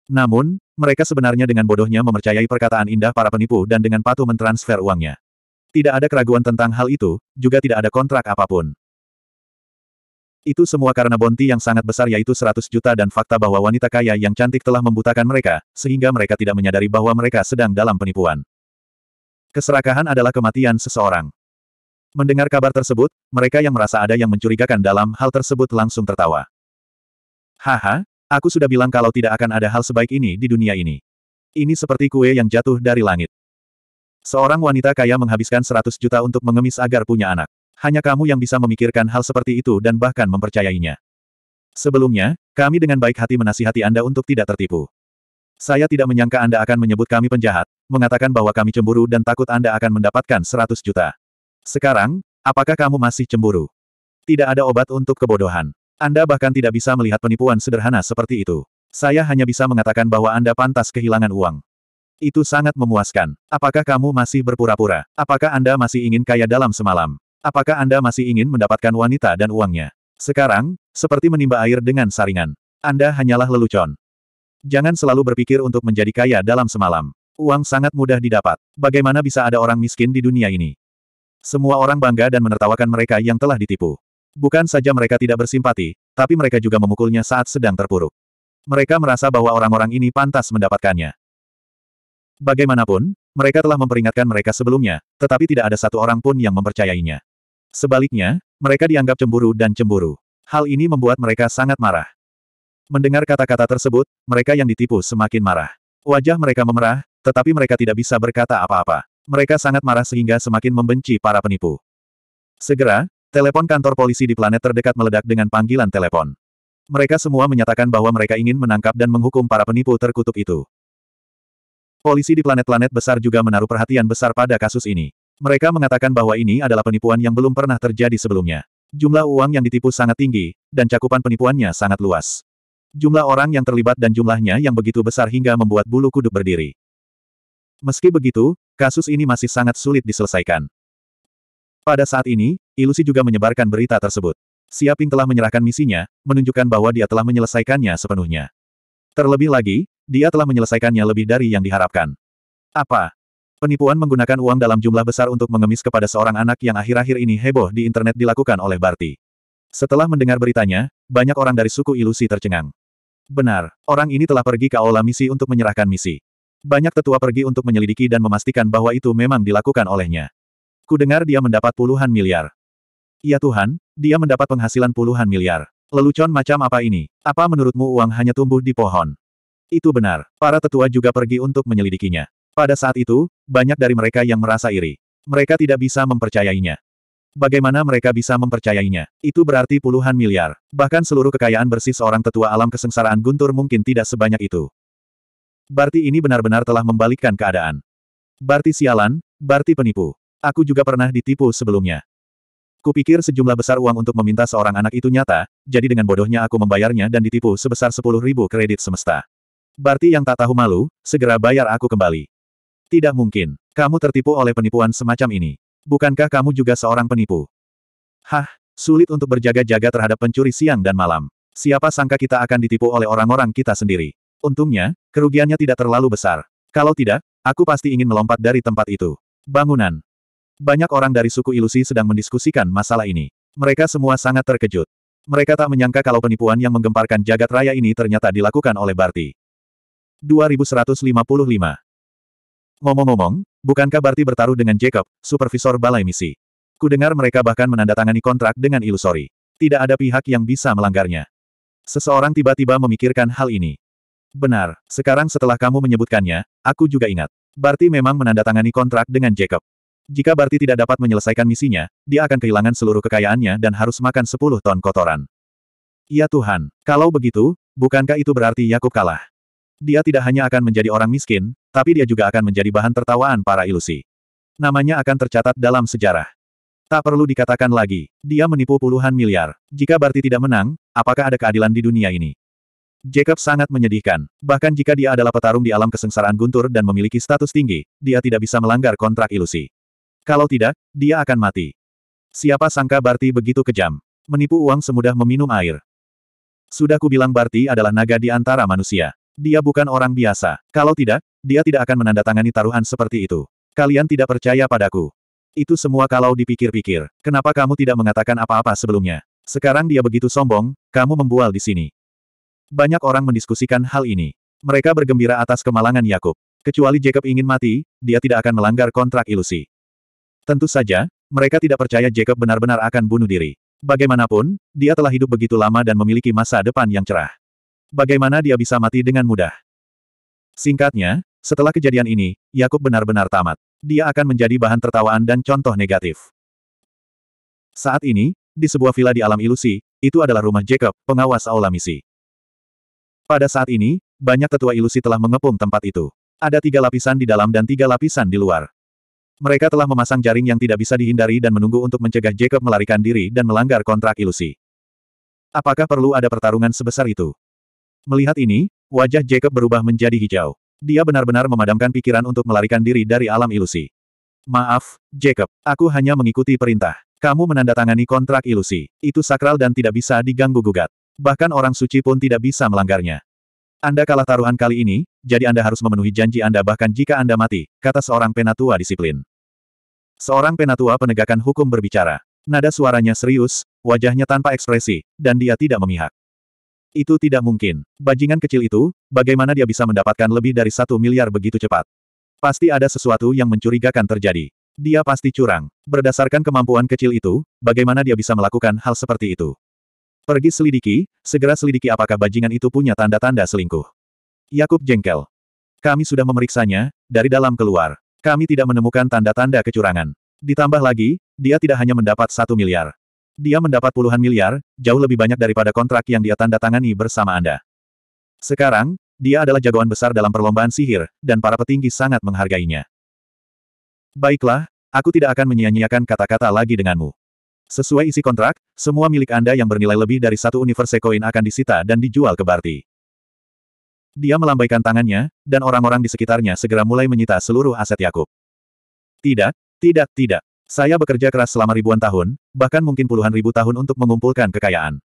Namun, mereka sebenarnya dengan bodohnya memercayai perkataan indah para penipu dan dengan patuh mentransfer uangnya. Tidak ada keraguan tentang hal itu, juga tidak ada kontrak apapun. Itu semua karena bonti yang sangat besar yaitu 100 juta dan fakta bahwa wanita kaya yang cantik telah membutakan mereka, sehingga mereka tidak menyadari bahwa mereka sedang dalam penipuan. Keserakahan adalah kematian seseorang. Mendengar kabar tersebut, mereka yang merasa ada yang mencurigakan dalam hal tersebut langsung tertawa. Haha, aku sudah bilang kalau tidak akan ada hal sebaik ini di dunia ini. Ini seperti kue yang jatuh dari langit. Seorang wanita kaya menghabiskan 100 juta untuk mengemis agar punya anak. Hanya kamu yang bisa memikirkan hal seperti itu dan bahkan mempercayainya. Sebelumnya, kami dengan baik hati menasihati Anda untuk tidak tertipu. Saya tidak menyangka Anda akan menyebut kami penjahat, mengatakan bahwa kami cemburu dan takut Anda akan mendapatkan 100 juta. Sekarang, apakah kamu masih cemburu? Tidak ada obat untuk kebodohan. Anda bahkan tidak bisa melihat penipuan sederhana seperti itu. Saya hanya bisa mengatakan bahwa Anda pantas kehilangan uang. Itu sangat memuaskan. Apakah kamu masih berpura-pura? Apakah Anda masih ingin kaya dalam semalam? Apakah Anda masih ingin mendapatkan wanita dan uangnya? Sekarang, seperti menimba air dengan saringan. Anda hanyalah lelucon. Jangan selalu berpikir untuk menjadi kaya dalam semalam. Uang sangat mudah didapat. Bagaimana bisa ada orang miskin di dunia ini? Semua orang bangga dan menertawakan mereka yang telah ditipu. Bukan saja mereka tidak bersimpati, tapi mereka juga memukulnya saat sedang terpuruk. Mereka merasa bahwa orang-orang ini pantas mendapatkannya. Bagaimanapun, mereka telah memperingatkan mereka sebelumnya, tetapi tidak ada satu orang pun yang mempercayainya. Sebaliknya, mereka dianggap cemburu dan cemburu. Hal ini membuat mereka sangat marah. Mendengar kata-kata tersebut, mereka yang ditipu semakin marah. Wajah mereka memerah, tetapi mereka tidak bisa berkata apa-apa. Mereka sangat marah sehingga semakin membenci para penipu. Segera, telepon kantor polisi di planet terdekat meledak dengan panggilan telepon. Mereka semua menyatakan bahwa mereka ingin menangkap dan menghukum para penipu terkutuk itu. Polisi di planet-planet besar juga menaruh perhatian besar pada kasus ini. Mereka mengatakan bahwa ini adalah penipuan yang belum pernah terjadi sebelumnya. Jumlah uang yang ditipu sangat tinggi, dan cakupan penipuannya sangat luas. Jumlah orang yang terlibat dan jumlahnya yang begitu besar hingga membuat bulu kuduk berdiri. Meski begitu, kasus ini masih sangat sulit diselesaikan. Pada saat ini, ilusi juga menyebarkan berita tersebut. Siaping telah menyerahkan misinya, menunjukkan bahwa dia telah menyelesaikannya sepenuhnya. Terlebih lagi, dia telah menyelesaikannya lebih dari yang diharapkan. Apa? Penipuan menggunakan uang dalam jumlah besar untuk mengemis kepada seorang anak yang akhir-akhir ini heboh di internet dilakukan oleh Barty. Setelah mendengar beritanya, banyak orang dari suku ilusi tercengang. Benar, orang ini telah pergi ke aula misi untuk menyerahkan misi. Banyak tetua pergi untuk menyelidiki dan memastikan bahwa itu memang dilakukan olehnya. Kudengar dia mendapat puluhan miliar. Ya Tuhan, dia mendapat penghasilan puluhan miliar. Lelucon macam apa ini? Apa menurutmu uang hanya tumbuh di pohon? Itu benar. Para tetua juga pergi untuk menyelidikinya. Pada saat itu, banyak dari mereka yang merasa iri. Mereka tidak bisa mempercayainya. Bagaimana mereka bisa mempercayainya? Itu berarti puluhan miliar. Bahkan seluruh kekayaan bersih seorang tetua alam kesengsaraan Guntur mungkin tidak sebanyak itu. Barti ini benar-benar telah membalikkan keadaan. Barti sialan, Barti penipu. Aku juga pernah ditipu sebelumnya. Kupikir sejumlah besar uang untuk meminta seorang anak itu nyata, jadi dengan bodohnya aku membayarnya dan ditipu sebesar 10.000 kredit semesta. Barti yang tak tahu malu, segera bayar aku kembali. Tidak mungkin. Kamu tertipu oleh penipuan semacam ini. Bukankah kamu juga seorang penipu? Hah, sulit untuk berjaga-jaga terhadap pencuri siang dan malam. Siapa sangka kita akan ditipu oleh orang-orang kita sendiri. Untungnya, kerugiannya tidak terlalu besar. Kalau tidak, aku pasti ingin melompat dari tempat itu. Bangunan. Banyak orang dari suku ilusi sedang mendiskusikan masalah ini. Mereka semua sangat terkejut. Mereka tak menyangka kalau penipuan yang menggemparkan jagat raya ini ternyata dilakukan oleh Barti. 2155. Ngomong-ngomong, bukankah Barty bertaruh dengan Jacob, supervisor balai misi? Kudengar mereka bahkan menandatangani kontrak dengan ilusori. Tidak ada pihak yang bisa melanggarnya. Seseorang tiba-tiba memikirkan hal ini. Benar, sekarang setelah kamu menyebutkannya, aku juga ingat. Barty memang menandatangani kontrak dengan Jacob. Jika Barty tidak dapat menyelesaikan misinya, dia akan kehilangan seluruh kekayaannya dan harus makan 10 ton kotoran. Ya Tuhan, kalau begitu, bukankah itu berarti Yakub kalah? Dia tidak hanya akan menjadi orang miskin, tapi dia juga akan menjadi bahan tertawaan para ilusi. Namanya akan tercatat dalam sejarah. Tak perlu dikatakan lagi, dia menipu puluhan miliar. Jika Barti tidak menang, apakah ada keadilan di dunia ini? Jacob sangat menyedihkan. Bahkan jika dia adalah petarung di alam kesengsaraan guntur dan memiliki status tinggi, dia tidak bisa melanggar kontrak ilusi. Kalau tidak, dia akan mati. Siapa sangka Barti begitu kejam. Menipu uang semudah meminum air. Sudah kubilang Barti adalah naga di antara manusia. Dia bukan orang biasa. Kalau tidak, dia tidak akan menandatangani taruhan seperti itu. Kalian tidak percaya padaku. Itu semua kalau dipikir-pikir. Kenapa kamu tidak mengatakan apa-apa sebelumnya? Sekarang dia begitu sombong, kamu membual di sini. Banyak orang mendiskusikan hal ini. Mereka bergembira atas kemalangan Yakub. Kecuali Jacob ingin mati, dia tidak akan melanggar kontrak ilusi. Tentu saja, mereka tidak percaya Jacob benar-benar akan bunuh diri. Bagaimanapun, dia telah hidup begitu lama dan memiliki masa depan yang cerah. Bagaimana dia bisa mati dengan mudah? Singkatnya, setelah kejadian ini, Yakub benar-benar tamat. Dia akan menjadi bahan tertawaan dan contoh negatif. Saat ini, di sebuah villa di alam ilusi, itu adalah rumah Jacob, pengawas aula misi. Pada saat ini, banyak tetua ilusi telah mengepung tempat itu. Ada tiga lapisan di dalam dan tiga lapisan di luar. Mereka telah memasang jaring yang tidak bisa dihindari dan menunggu untuk mencegah Jacob melarikan diri dan melanggar kontrak ilusi. Apakah perlu ada pertarungan sebesar itu? Melihat ini, wajah Jacob berubah menjadi hijau. Dia benar-benar memadamkan pikiran untuk melarikan diri dari alam ilusi. Maaf, Jacob, aku hanya mengikuti perintah. Kamu menandatangani kontrak ilusi. Itu sakral dan tidak bisa diganggu-gugat. Bahkan orang suci pun tidak bisa melanggarnya. Anda kalah taruhan kali ini, jadi Anda harus memenuhi janji Anda bahkan jika Anda mati, kata seorang penatua disiplin. Seorang penatua penegakan hukum berbicara. Nada suaranya serius, wajahnya tanpa ekspresi, dan dia tidak memihak. Itu tidak mungkin. Bajingan kecil itu, bagaimana dia bisa mendapatkan lebih dari satu miliar begitu cepat? Pasti ada sesuatu yang mencurigakan terjadi. Dia pasti curang. Berdasarkan kemampuan kecil itu, bagaimana dia bisa melakukan hal seperti itu? Pergi selidiki, segera selidiki apakah bajingan itu punya tanda-tanda selingkuh. Yakub jengkel. Kami sudah memeriksanya, dari dalam keluar. Kami tidak menemukan tanda-tanda kecurangan. Ditambah lagi, dia tidak hanya mendapat satu miliar. Dia mendapat puluhan miliar, jauh lebih banyak daripada kontrak yang dia tanda tangani bersama Anda. Sekarang, dia adalah jagoan besar dalam perlombaan sihir, dan para petinggi sangat menghargainya. Baiklah, aku tidak akan menyia-nyiakan kata-kata lagi denganmu. Sesuai isi kontrak, semua milik Anda yang bernilai lebih dari satu universe koin akan disita dan dijual ke Barti. Dia melambaikan tangannya, dan orang-orang di sekitarnya segera mulai menyita seluruh aset Yakub. Tidak, tidak, tidak. Saya bekerja keras selama ribuan tahun, bahkan mungkin puluhan ribu tahun untuk mengumpulkan kekayaan.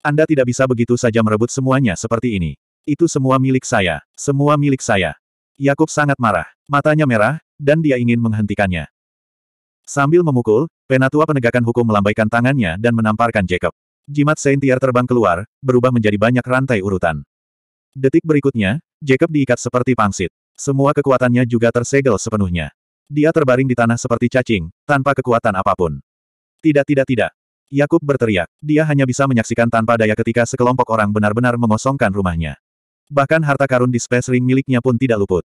Anda tidak bisa begitu saja merebut semuanya seperti ini. Itu semua milik saya. Semua milik saya. Yakub sangat marah. Matanya merah, dan dia ingin menghentikannya. Sambil memukul, penatua penegakan hukum melambaikan tangannya dan menamparkan Jacob. Jimat Saintier terbang keluar, berubah menjadi banyak rantai urutan. Detik berikutnya, Jacob diikat seperti pangsit. Semua kekuatannya juga tersegel sepenuhnya. Dia terbaring di tanah seperti cacing, tanpa kekuatan apapun. Tidak tidak tidak. Yakub berteriak. Dia hanya bisa menyaksikan tanpa daya ketika sekelompok orang benar-benar mengosongkan rumahnya. Bahkan harta karun di space ring miliknya pun tidak luput.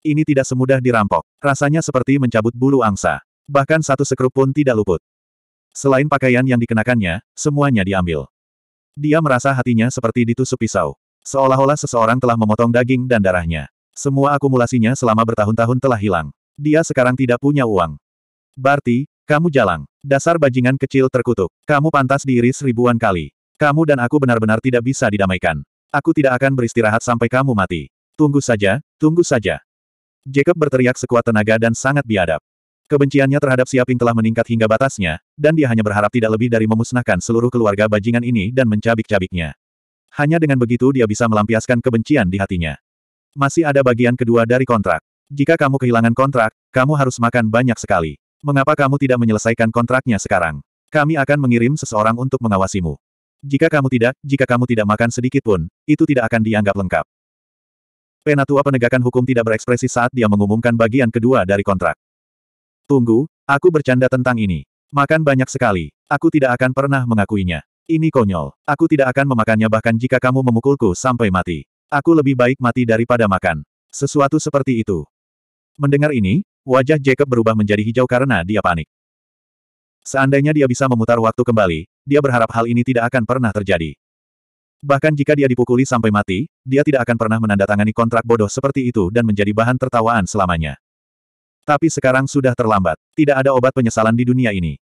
Ini tidak semudah dirampok. Rasanya seperti mencabut bulu angsa. Bahkan satu sekrup pun tidak luput. Selain pakaian yang dikenakannya, semuanya diambil. Dia merasa hatinya seperti ditusuk pisau. Seolah-olah seseorang telah memotong daging dan darahnya. Semua akumulasinya selama bertahun-tahun telah hilang. Dia sekarang tidak punya uang. Berarti kamu jalang. Dasar bajingan kecil terkutuk. Kamu pantas diiris ribuan kali. Kamu dan aku benar-benar tidak bisa didamaikan. Aku tidak akan beristirahat sampai kamu mati. Tunggu saja, tunggu saja. Jacob berteriak sekuat tenaga dan sangat biadab. Kebenciannya terhadap Siaping telah meningkat hingga batasnya, dan dia hanya berharap tidak lebih dari memusnahkan seluruh keluarga bajingan ini dan mencabik-cabiknya. Hanya dengan begitu dia bisa melampiaskan kebencian di hatinya. Masih ada bagian kedua dari kontrak. Jika kamu kehilangan kontrak, kamu harus makan banyak sekali. Mengapa kamu tidak menyelesaikan kontraknya sekarang? Kami akan mengirim seseorang untuk mengawasimu. Jika kamu tidak, jika kamu tidak makan sedikit pun, itu tidak akan dianggap lengkap. Penatua penegakan hukum tidak berekspresi saat dia mengumumkan bagian kedua dari kontrak. Tunggu, aku bercanda tentang ini. Makan banyak sekali. Aku tidak akan pernah mengakuinya. Ini konyol. Aku tidak akan memakannya bahkan jika kamu memukulku sampai mati. Aku lebih baik mati daripada makan. Sesuatu seperti itu. Mendengar ini, wajah Jacob berubah menjadi hijau karena dia panik. Seandainya dia bisa memutar waktu kembali, dia berharap hal ini tidak akan pernah terjadi. Bahkan jika dia dipukuli sampai mati, dia tidak akan pernah menandatangani kontrak bodoh seperti itu dan menjadi bahan tertawaan selamanya. Tapi sekarang sudah terlambat. Tidak ada obat penyesalan di dunia ini.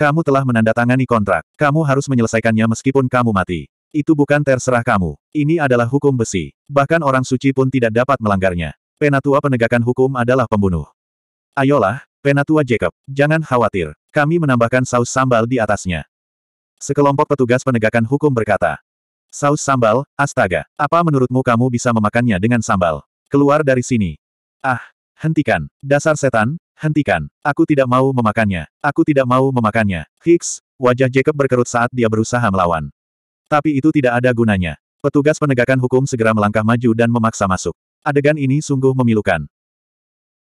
Kamu telah menandatangani kontrak. Kamu harus menyelesaikannya meskipun kamu mati. Itu bukan terserah kamu. Ini adalah hukum besi. Bahkan orang suci pun tidak dapat melanggarnya penatua penegakan hukum adalah pembunuh. Ayolah, penatua Jacob, jangan khawatir, kami menambahkan saus sambal di atasnya. Sekelompok petugas penegakan hukum berkata, Saus sambal, astaga, apa menurutmu kamu bisa memakannya dengan sambal? Keluar dari sini. Ah, hentikan, dasar setan, hentikan, aku tidak mau memakannya, aku tidak mau memakannya. Hicks, wajah Jacob berkerut saat dia berusaha melawan. Tapi itu tidak ada gunanya. Petugas penegakan hukum segera melangkah maju dan memaksa masuk. Adegan ini sungguh memilukan.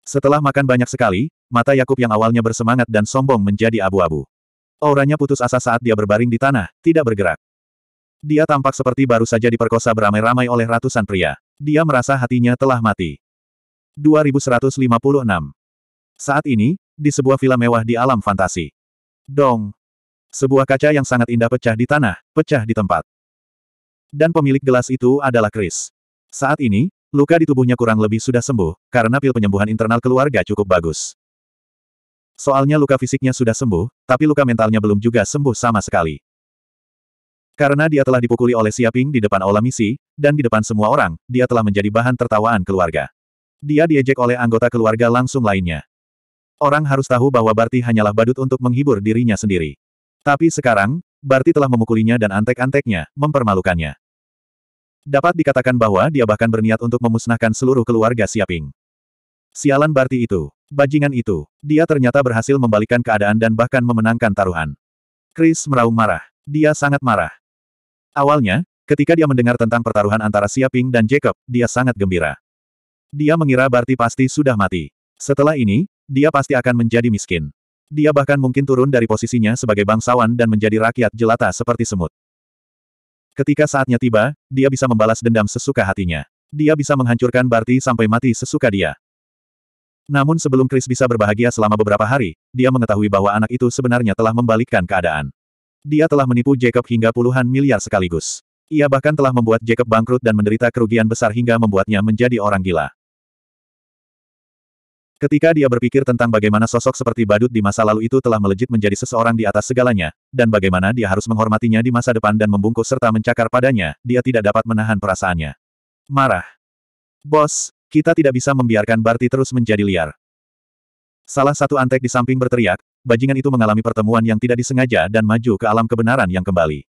Setelah makan banyak sekali, mata Yakub yang awalnya bersemangat dan sombong menjadi abu-abu. Auranya putus asa saat dia berbaring di tanah, tidak bergerak. Dia tampak seperti baru saja diperkosa beramai-ramai oleh ratusan pria. Dia merasa hatinya telah mati. 2156 Saat ini, di sebuah villa mewah di alam fantasi. Dong! Sebuah kaca yang sangat indah pecah di tanah, pecah di tempat. Dan pemilik gelas itu adalah Chris. Saat ini, Luka di tubuhnya kurang lebih sudah sembuh, karena pil penyembuhan internal keluarga cukup bagus. Soalnya luka fisiknya sudah sembuh, tapi luka mentalnya belum juga sembuh sama sekali. Karena dia telah dipukuli oleh Siaping di depan Ola misi, dan di depan semua orang, dia telah menjadi bahan tertawaan keluarga. Dia diejek oleh anggota keluarga langsung lainnya. Orang harus tahu bahwa Barti hanyalah badut untuk menghibur dirinya sendiri. Tapi sekarang, Barti telah memukulinya dan antek-anteknya, mempermalukannya. Dapat dikatakan bahwa dia bahkan berniat untuk memusnahkan seluruh keluarga Siaping. Sialan Barti itu, bajingan itu, dia ternyata berhasil membalikkan keadaan dan bahkan memenangkan taruhan. Chris meraung marah. Dia sangat marah. Awalnya, ketika dia mendengar tentang pertaruhan antara Siaping dan Jacob, dia sangat gembira. Dia mengira Barti pasti sudah mati. Setelah ini, dia pasti akan menjadi miskin. Dia bahkan mungkin turun dari posisinya sebagai bangsawan dan menjadi rakyat jelata seperti semut. Ketika saatnya tiba, dia bisa membalas dendam sesuka hatinya. Dia bisa menghancurkan Barty sampai mati sesuka dia. Namun sebelum Chris bisa berbahagia selama beberapa hari, dia mengetahui bahwa anak itu sebenarnya telah membalikkan keadaan. Dia telah menipu Jacob hingga puluhan miliar sekaligus. Ia bahkan telah membuat Jacob bangkrut dan menderita kerugian besar hingga membuatnya menjadi orang gila. Ketika dia berpikir tentang bagaimana sosok seperti badut di masa lalu itu telah melejit menjadi seseorang di atas segalanya, dan bagaimana dia harus menghormatinya di masa depan dan membungkus serta mencakar padanya, dia tidak dapat menahan perasaannya. Marah. Bos, kita tidak bisa membiarkan Barty terus menjadi liar. Salah satu antek di samping berteriak, bajingan itu mengalami pertemuan yang tidak disengaja dan maju ke alam kebenaran yang kembali.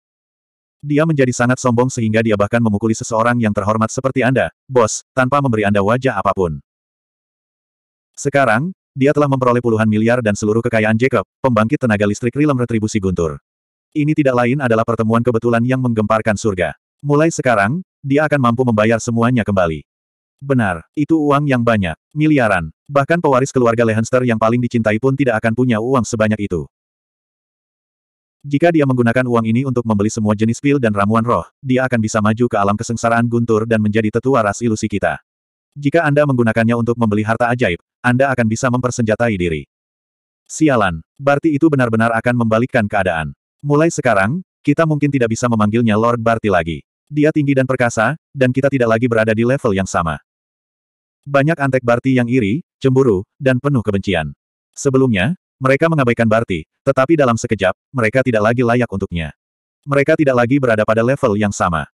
Dia menjadi sangat sombong sehingga dia bahkan memukuli seseorang yang terhormat seperti Anda, bos, tanpa memberi Anda wajah apapun. Sekarang, dia telah memperoleh puluhan miliar dan seluruh kekayaan Jacob, pembangkit tenaga listrik Rilem Retribusi Guntur. Ini tidak lain adalah pertemuan kebetulan yang menggemparkan surga. Mulai sekarang, dia akan mampu membayar semuanya kembali. Benar, itu uang yang banyak, miliaran. Bahkan pewaris keluarga Lehenster yang paling dicintai pun tidak akan punya uang sebanyak itu. Jika dia menggunakan uang ini untuk membeli semua jenis pil dan ramuan roh, dia akan bisa maju ke alam kesengsaraan guntur dan menjadi tetua ras ilusi kita. Jika Anda menggunakannya untuk membeli harta ajaib, anda akan bisa mempersenjatai diri. Sialan, Barti itu benar-benar akan membalikkan keadaan. Mulai sekarang, kita mungkin tidak bisa memanggilnya Lord Barti lagi. Dia tinggi dan perkasa, dan kita tidak lagi berada di level yang sama. Banyak antek Barti yang iri, cemburu, dan penuh kebencian. Sebelumnya, mereka mengabaikan Barti, tetapi dalam sekejap, mereka tidak lagi layak untuknya. Mereka tidak lagi berada pada level yang sama.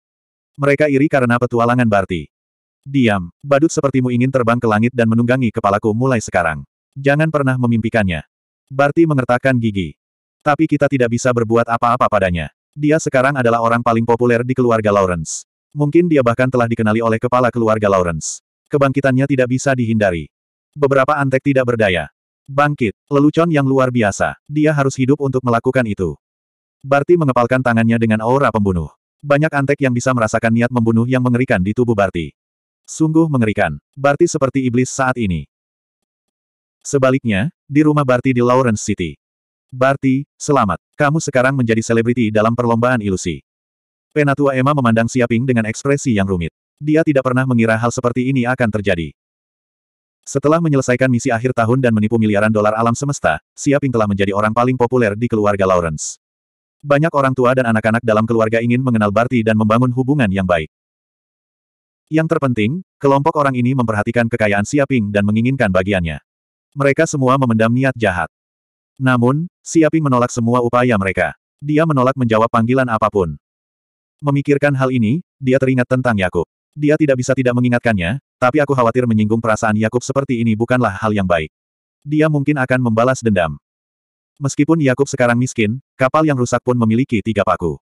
Mereka iri karena petualangan Barti. Diam. Badut sepertimu ingin terbang ke langit dan menunggangi kepalaku mulai sekarang. Jangan pernah memimpikannya. Barty mengertakkan gigi. Tapi kita tidak bisa berbuat apa-apa padanya. Dia sekarang adalah orang paling populer di keluarga Lawrence. Mungkin dia bahkan telah dikenali oleh kepala keluarga Lawrence. Kebangkitannya tidak bisa dihindari. Beberapa antek tidak berdaya. Bangkit, lelucon yang luar biasa. Dia harus hidup untuk melakukan itu. Barty mengepalkan tangannya dengan aura pembunuh. Banyak antek yang bisa merasakan niat membunuh yang mengerikan di tubuh Barty. Sungguh mengerikan. Barty seperti iblis saat ini. Sebaliknya, di rumah Barty di Lawrence City. Barty, selamat. Kamu sekarang menjadi selebriti dalam perlombaan ilusi. Penatua Emma memandang Siaping dengan ekspresi yang rumit. Dia tidak pernah mengira hal seperti ini akan terjadi. Setelah menyelesaikan misi akhir tahun dan menipu miliaran dolar alam semesta, Siaping telah menjadi orang paling populer di keluarga Lawrence. Banyak orang tua dan anak-anak dalam keluarga ingin mengenal Barty dan membangun hubungan yang baik. Yang terpenting, kelompok orang ini memperhatikan kekayaan Siaping dan menginginkan bagiannya. Mereka semua memendam niat jahat. Namun, Siaping menolak semua upaya mereka. Dia menolak menjawab panggilan apapun. Memikirkan hal ini, dia teringat tentang Yakub. Dia tidak bisa tidak mengingatkannya, tapi aku khawatir menyinggung perasaan Yakub seperti ini bukanlah hal yang baik. Dia mungkin akan membalas dendam. Meskipun Yakub sekarang miskin, kapal yang rusak pun memiliki tiga paku.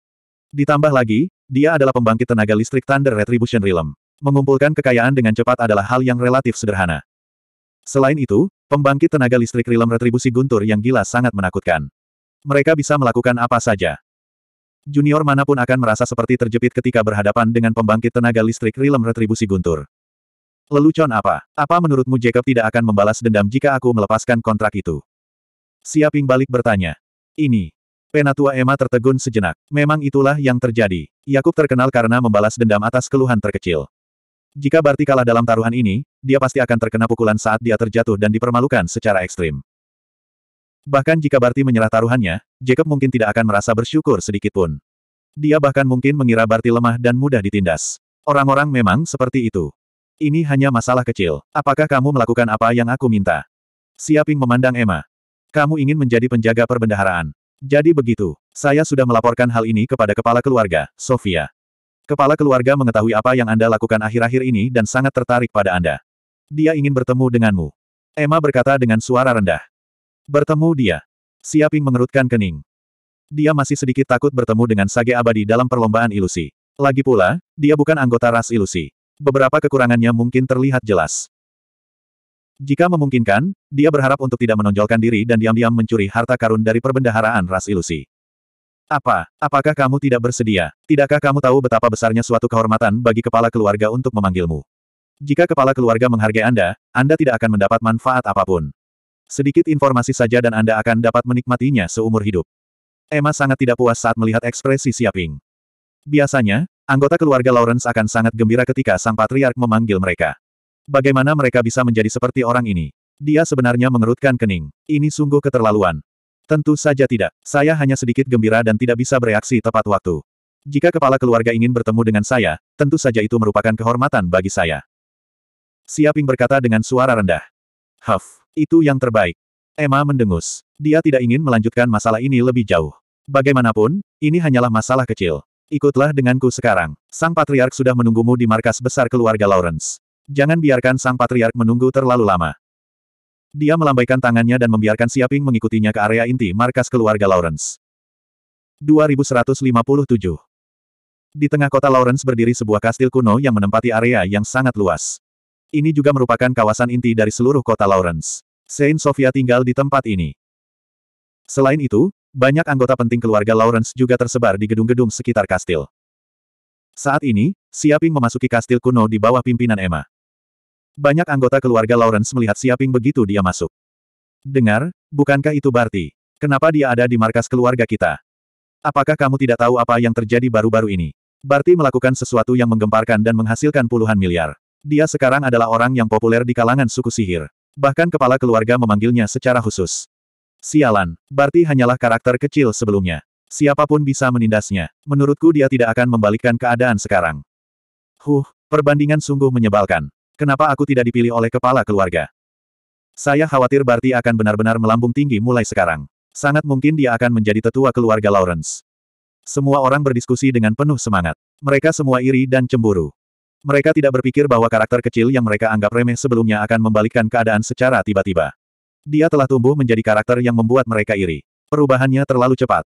Ditambah lagi, dia adalah pembangkit tenaga listrik Thunder Retribution Realm. Mengumpulkan kekayaan dengan cepat adalah hal yang relatif sederhana. Selain itu, pembangkit tenaga listrik rilem retribusi guntur yang gila sangat menakutkan. Mereka bisa melakukan apa saja. Junior manapun akan merasa seperti terjepit ketika berhadapan dengan pembangkit tenaga listrik rilem retribusi guntur. Lelucon apa? Apa menurutmu Jacob tidak akan membalas dendam jika aku melepaskan kontrak itu? Siaping balik bertanya. Ini. Penatua Emma tertegun sejenak. Memang itulah yang terjadi. Yakub terkenal karena membalas dendam atas keluhan terkecil. Jika Barty kalah dalam taruhan ini, dia pasti akan terkena pukulan saat dia terjatuh dan dipermalukan secara ekstrim. Bahkan jika Barty menyerah taruhannya, Jacob mungkin tidak akan merasa bersyukur sedikit pun. Dia bahkan mungkin mengira Barty lemah dan mudah ditindas. Orang-orang memang seperti itu. Ini hanya masalah kecil. Apakah kamu melakukan apa yang aku minta? Siaping memandang Emma. Kamu ingin menjadi penjaga perbendaharaan. Jadi begitu. Saya sudah melaporkan hal ini kepada kepala keluarga, Sofia. Kepala keluarga mengetahui apa yang Anda lakukan akhir-akhir ini dan sangat tertarik pada Anda. Dia ingin bertemu denganmu. Emma berkata dengan suara rendah. Bertemu dia. Siaping mengerutkan kening. Dia masih sedikit takut bertemu dengan Sage Abadi dalam perlombaan ilusi. Lagi pula, dia bukan anggota ras ilusi. Beberapa kekurangannya mungkin terlihat jelas. Jika memungkinkan, dia berharap untuk tidak menonjolkan diri dan diam-diam mencuri harta karun dari perbendaharaan ras ilusi. Apa? Apakah kamu tidak bersedia? Tidakkah kamu tahu betapa besarnya suatu kehormatan bagi kepala keluarga untuk memanggilmu? Jika kepala keluarga menghargai Anda, Anda tidak akan mendapat manfaat apapun. Sedikit informasi saja dan Anda akan dapat menikmatinya seumur hidup. Emma sangat tidak puas saat melihat ekspresi Siaping. Biasanya, anggota keluarga Lawrence akan sangat gembira ketika sang patriark memanggil mereka. Bagaimana mereka bisa menjadi seperti orang ini? Dia sebenarnya mengerutkan kening. Ini sungguh keterlaluan. Tentu saja tidak. Saya hanya sedikit gembira dan tidak bisa bereaksi tepat waktu. Jika kepala keluarga ingin bertemu dengan saya, tentu saja itu merupakan kehormatan bagi saya. Siaping berkata dengan suara rendah. Huff, itu yang terbaik. Emma mendengus. Dia tidak ingin melanjutkan masalah ini lebih jauh. Bagaimanapun, ini hanyalah masalah kecil. Ikutlah denganku sekarang. Sang Patriark sudah menunggumu di markas besar keluarga Lawrence. Jangan biarkan Sang Patriark menunggu terlalu lama. Dia melambaikan tangannya dan membiarkan Siaping mengikutinya ke area inti markas keluarga Lawrence. 2157 Di tengah kota Lawrence berdiri sebuah kastil kuno yang menempati area yang sangat luas. Ini juga merupakan kawasan inti dari seluruh kota Lawrence. Saint Sophia tinggal di tempat ini. Selain itu, banyak anggota penting keluarga Lawrence juga tersebar di gedung-gedung sekitar kastil. Saat ini, Siaping memasuki kastil kuno di bawah pimpinan Emma. Banyak anggota keluarga Lawrence melihat Siaping begitu dia masuk. Dengar, bukankah itu Barty? Kenapa dia ada di markas keluarga kita? Apakah kamu tidak tahu apa yang terjadi baru-baru ini? Barty melakukan sesuatu yang menggemparkan dan menghasilkan puluhan miliar. Dia sekarang adalah orang yang populer di kalangan suku sihir. Bahkan kepala keluarga memanggilnya secara khusus. Sialan, Barty hanyalah karakter kecil sebelumnya. Siapapun bisa menindasnya. Menurutku dia tidak akan membalikkan keadaan sekarang. Huh, perbandingan sungguh menyebalkan. Kenapa aku tidak dipilih oleh kepala keluarga? Saya khawatir Barty akan benar-benar melambung tinggi mulai sekarang. Sangat mungkin dia akan menjadi tetua keluarga Lawrence. Semua orang berdiskusi dengan penuh semangat. Mereka semua iri dan cemburu. Mereka tidak berpikir bahwa karakter kecil yang mereka anggap remeh sebelumnya akan membalikkan keadaan secara tiba-tiba. Dia telah tumbuh menjadi karakter yang membuat mereka iri. Perubahannya terlalu cepat.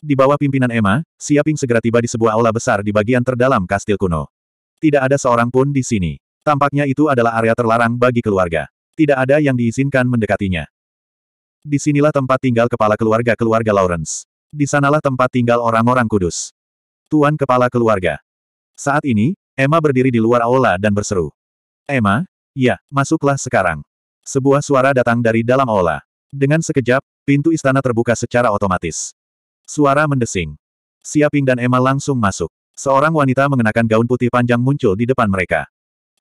Di bawah pimpinan Emma, Siaping segera tiba di sebuah aula besar di bagian terdalam kastil kuno. Tidak ada seorang pun di sini. Tampaknya itu adalah area terlarang bagi keluarga. Tidak ada yang diizinkan mendekatinya. Disinilah tempat tinggal kepala keluarga-keluarga Lawrence. Di sanalah tempat tinggal orang-orang kudus. Tuan kepala keluarga. Saat ini, Emma berdiri di luar aula dan berseru. Emma, ya, masuklah sekarang. Sebuah suara datang dari dalam aula. Dengan sekejap, pintu istana terbuka secara otomatis. Suara mendesing. Siaping dan Emma langsung masuk. Seorang wanita mengenakan gaun putih panjang muncul di depan mereka.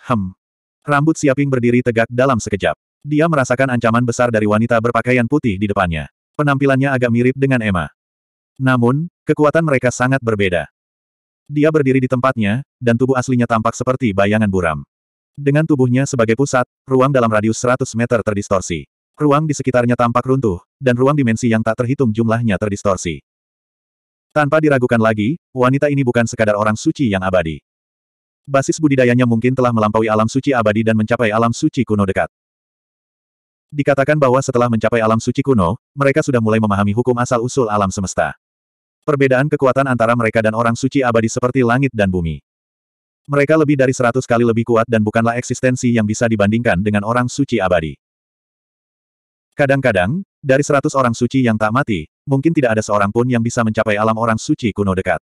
Hem. Rambut Siaping berdiri tegak dalam sekejap. Dia merasakan ancaman besar dari wanita berpakaian putih di depannya. Penampilannya agak mirip dengan Emma. Namun, kekuatan mereka sangat berbeda. Dia berdiri di tempatnya, dan tubuh aslinya tampak seperti bayangan buram. Dengan tubuhnya sebagai pusat, ruang dalam radius 100 meter terdistorsi. Ruang di sekitarnya tampak runtuh, dan ruang dimensi yang tak terhitung jumlahnya terdistorsi. Tanpa diragukan lagi, wanita ini bukan sekadar orang suci yang abadi. Basis budidayanya mungkin telah melampaui alam suci abadi dan mencapai alam suci kuno dekat. Dikatakan bahwa setelah mencapai alam suci kuno, mereka sudah mulai memahami hukum asal-usul alam semesta. Perbedaan kekuatan antara mereka dan orang suci abadi seperti langit dan bumi. Mereka lebih dari seratus kali lebih kuat dan bukanlah eksistensi yang bisa dibandingkan dengan orang suci abadi. Kadang-kadang, dari seratus orang suci yang tak mati, mungkin tidak ada seorang pun yang bisa mencapai alam orang suci kuno dekat.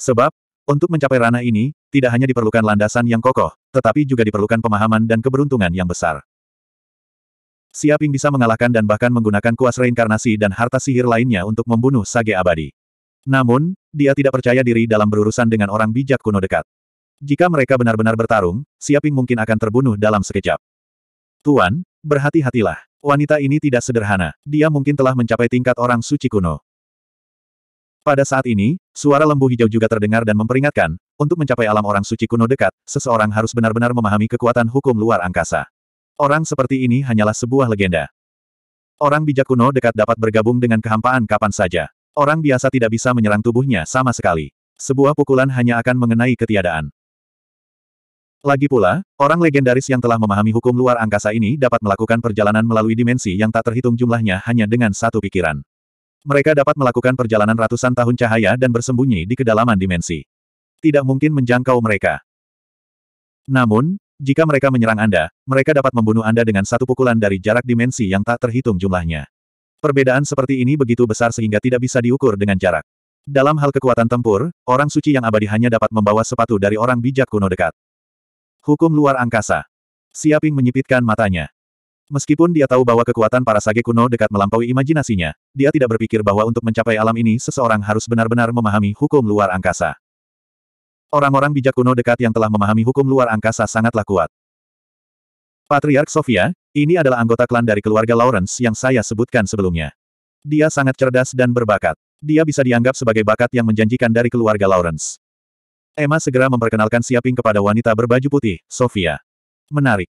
Sebab, untuk mencapai ranah ini, tidak hanya diperlukan landasan yang kokoh, tetapi juga diperlukan pemahaman dan keberuntungan yang besar. Siaping bisa mengalahkan dan bahkan menggunakan kuas reinkarnasi dan harta sihir lainnya untuk membunuh Sage Abadi. Namun, dia tidak percaya diri dalam berurusan dengan orang bijak kuno dekat. Jika mereka benar-benar bertarung, Siaping mungkin akan terbunuh dalam sekejap. Tuan, berhati-hatilah. Wanita ini tidak sederhana. Dia mungkin telah mencapai tingkat orang suci kuno. Pada saat ini, suara lembu hijau juga terdengar dan memperingatkan, untuk mencapai alam orang suci kuno dekat, seseorang harus benar-benar memahami kekuatan hukum luar angkasa. Orang seperti ini hanyalah sebuah legenda. Orang bijak kuno dekat dapat bergabung dengan kehampaan kapan saja. Orang biasa tidak bisa menyerang tubuhnya sama sekali. Sebuah pukulan hanya akan mengenai ketiadaan. Lagi pula, orang legendaris yang telah memahami hukum luar angkasa ini dapat melakukan perjalanan melalui dimensi yang tak terhitung jumlahnya hanya dengan satu pikiran. Mereka dapat melakukan perjalanan ratusan tahun cahaya dan bersembunyi di kedalaman dimensi. Tidak mungkin menjangkau mereka. Namun, jika mereka menyerang Anda, mereka dapat membunuh Anda dengan satu pukulan dari jarak dimensi yang tak terhitung jumlahnya. Perbedaan seperti ini begitu besar sehingga tidak bisa diukur dengan jarak. Dalam hal kekuatan tempur, orang suci yang abadi hanya dapat membawa sepatu dari orang bijak kuno dekat. Hukum luar angkasa. Siaping menyipitkan matanya. Meskipun dia tahu bahwa kekuatan para sage kuno dekat melampaui imajinasinya, dia tidak berpikir bahwa untuk mencapai alam ini seseorang harus benar-benar memahami hukum luar angkasa. Orang-orang bijak kuno dekat yang telah memahami hukum luar angkasa sangatlah kuat. Patriark Sofia, ini adalah anggota klan dari keluarga Lawrence yang saya sebutkan sebelumnya. Dia sangat cerdas dan berbakat. Dia bisa dianggap sebagai bakat yang menjanjikan dari keluarga Lawrence. Emma segera memperkenalkan Siaping kepada wanita berbaju putih, Sofia. Menarik.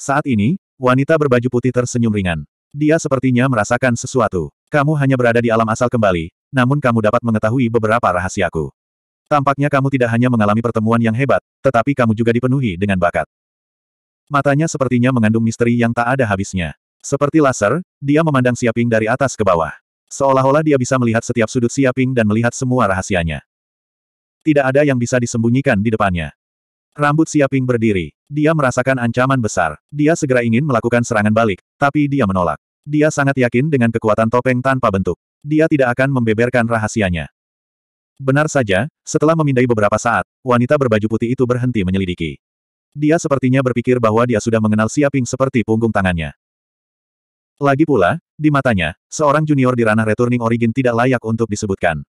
Saat ini, Wanita berbaju putih tersenyum ringan. Dia sepertinya merasakan sesuatu. Kamu hanya berada di alam asal kembali, namun kamu dapat mengetahui beberapa rahasiaku. Tampaknya kamu tidak hanya mengalami pertemuan yang hebat, tetapi kamu juga dipenuhi dengan bakat. Matanya sepertinya mengandung misteri yang tak ada habisnya. Seperti laser, dia memandang Siaping dari atas ke bawah. Seolah-olah dia bisa melihat setiap sudut Siaping dan melihat semua rahasianya. Tidak ada yang bisa disembunyikan di depannya. Rambut Siaping berdiri. Dia merasakan ancaman besar. Dia segera ingin melakukan serangan balik, tapi dia menolak. Dia sangat yakin dengan kekuatan topeng tanpa bentuk. Dia tidak akan membeberkan rahasianya. Benar saja, setelah memindai beberapa saat, wanita berbaju putih itu berhenti menyelidiki. Dia sepertinya berpikir bahwa dia sudah mengenal Siaping seperti punggung tangannya. Lagi pula, di matanya, seorang junior di ranah returning origin tidak layak untuk disebutkan.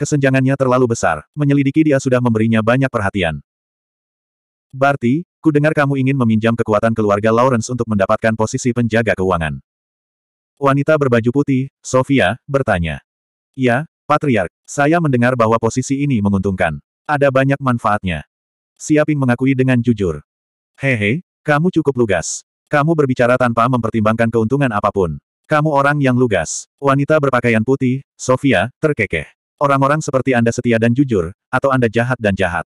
Kesenjangannya terlalu besar, menyelidiki dia sudah memberinya banyak perhatian. Barti, ku dengar kamu ingin meminjam kekuatan keluarga Lawrence untuk mendapatkan posisi penjaga keuangan. Wanita berbaju putih, Sofia, bertanya. Ya, Patriark, saya mendengar bahwa posisi ini menguntungkan. Ada banyak manfaatnya. Siaping mengakui dengan jujur. Hehe, kamu cukup lugas. Kamu berbicara tanpa mempertimbangkan keuntungan apapun. Kamu orang yang lugas. Wanita berpakaian putih, Sofia, terkekeh. Orang-orang seperti Anda setia dan jujur, atau Anda jahat dan jahat.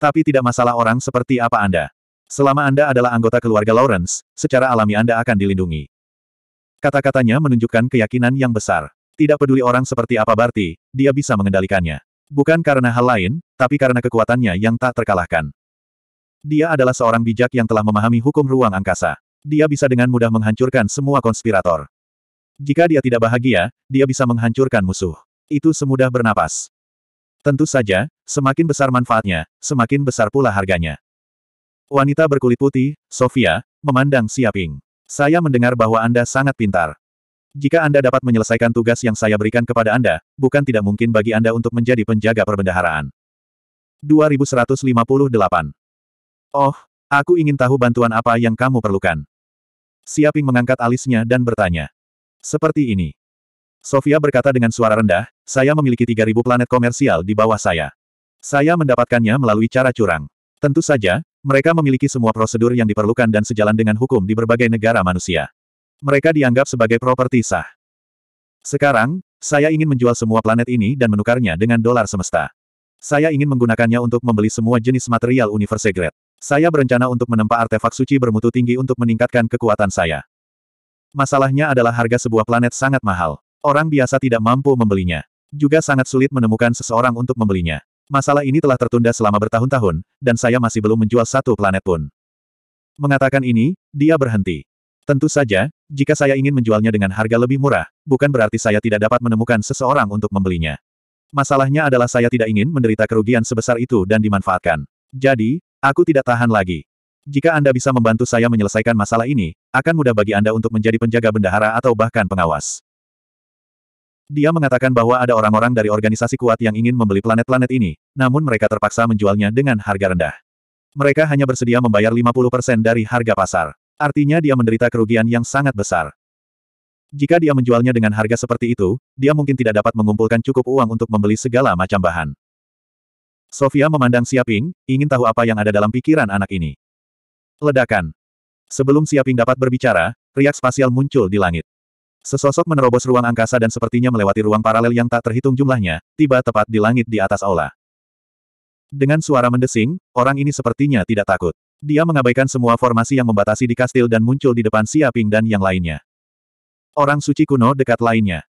Tapi tidak masalah orang seperti apa Anda. Selama Anda adalah anggota keluarga Lawrence, secara alami Anda akan dilindungi. Kata-katanya menunjukkan keyakinan yang besar. Tidak peduli orang seperti apa Barty, dia bisa mengendalikannya. Bukan karena hal lain, tapi karena kekuatannya yang tak terkalahkan. Dia adalah seorang bijak yang telah memahami hukum ruang angkasa. Dia bisa dengan mudah menghancurkan semua konspirator. Jika dia tidak bahagia, dia bisa menghancurkan musuh. Itu semudah bernapas. Tentu saja, semakin besar manfaatnya, semakin besar pula harganya. Wanita berkulit putih, Sofia, memandang Siaping. Saya mendengar bahwa Anda sangat pintar. Jika Anda dapat menyelesaikan tugas yang saya berikan kepada Anda, bukan tidak mungkin bagi Anda untuk menjadi penjaga perbendaharaan. 2158 Oh, aku ingin tahu bantuan apa yang kamu perlukan. Siaping mengangkat alisnya dan bertanya. Seperti ini. Sofia berkata dengan suara rendah, saya memiliki 3.000 planet komersial di bawah saya. Saya mendapatkannya melalui cara curang. Tentu saja, mereka memiliki semua prosedur yang diperlukan dan sejalan dengan hukum di berbagai negara manusia. Mereka dianggap sebagai properti sah. Sekarang, saya ingin menjual semua planet ini dan menukarnya dengan dolar semesta. Saya ingin menggunakannya untuk membeli semua jenis material Universe Grade. Saya berencana untuk menempa artefak suci bermutu tinggi untuk meningkatkan kekuatan saya. Masalahnya adalah harga sebuah planet sangat mahal. Orang biasa tidak mampu membelinya. Juga sangat sulit menemukan seseorang untuk membelinya. Masalah ini telah tertunda selama bertahun-tahun, dan saya masih belum menjual satu planet pun. Mengatakan ini, dia berhenti. Tentu saja, jika saya ingin menjualnya dengan harga lebih murah, bukan berarti saya tidak dapat menemukan seseorang untuk membelinya. Masalahnya adalah saya tidak ingin menderita kerugian sebesar itu dan dimanfaatkan. Jadi, aku tidak tahan lagi. Jika Anda bisa membantu saya menyelesaikan masalah ini, akan mudah bagi Anda untuk menjadi penjaga bendahara atau bahkan pengawas. Dia mengatakan bahwa ada orang-orang dari organisasi kuat yang ingin membeli planet-planet ini, namun mereka terpaksa menjualnya dengan harga rendah. Mereka hanya bersedia membayar 50% dari harga pasar. Artinya dia menderita kerugian yang sangat besar. Jika dia menjualnya dengan harga seperti itu, dia mungkin tidak dapat mengumpulkan cukup uang untuk membeli segala macam bahan. Sofia memandang Siaping, ingin tahu apa yang ada dalam pikiran anak ini. Ledakan. Sebelum Siaping dapat berbicara, riak spasial muncul di langit. Sesosok menerobos ruang angkasa dan sepertinya melewati ruang paralel yang tak terhitung jumlahnya, tiba tepat di langit di atas aula. Dengan suara mendesing, orang ini sepertinya tidak takut. Dia mengabaikan semua formasi yang membatasi di kastil dan muncul di depan Siaping dan yang lainnya. Orang suci kuno dekat lainnya.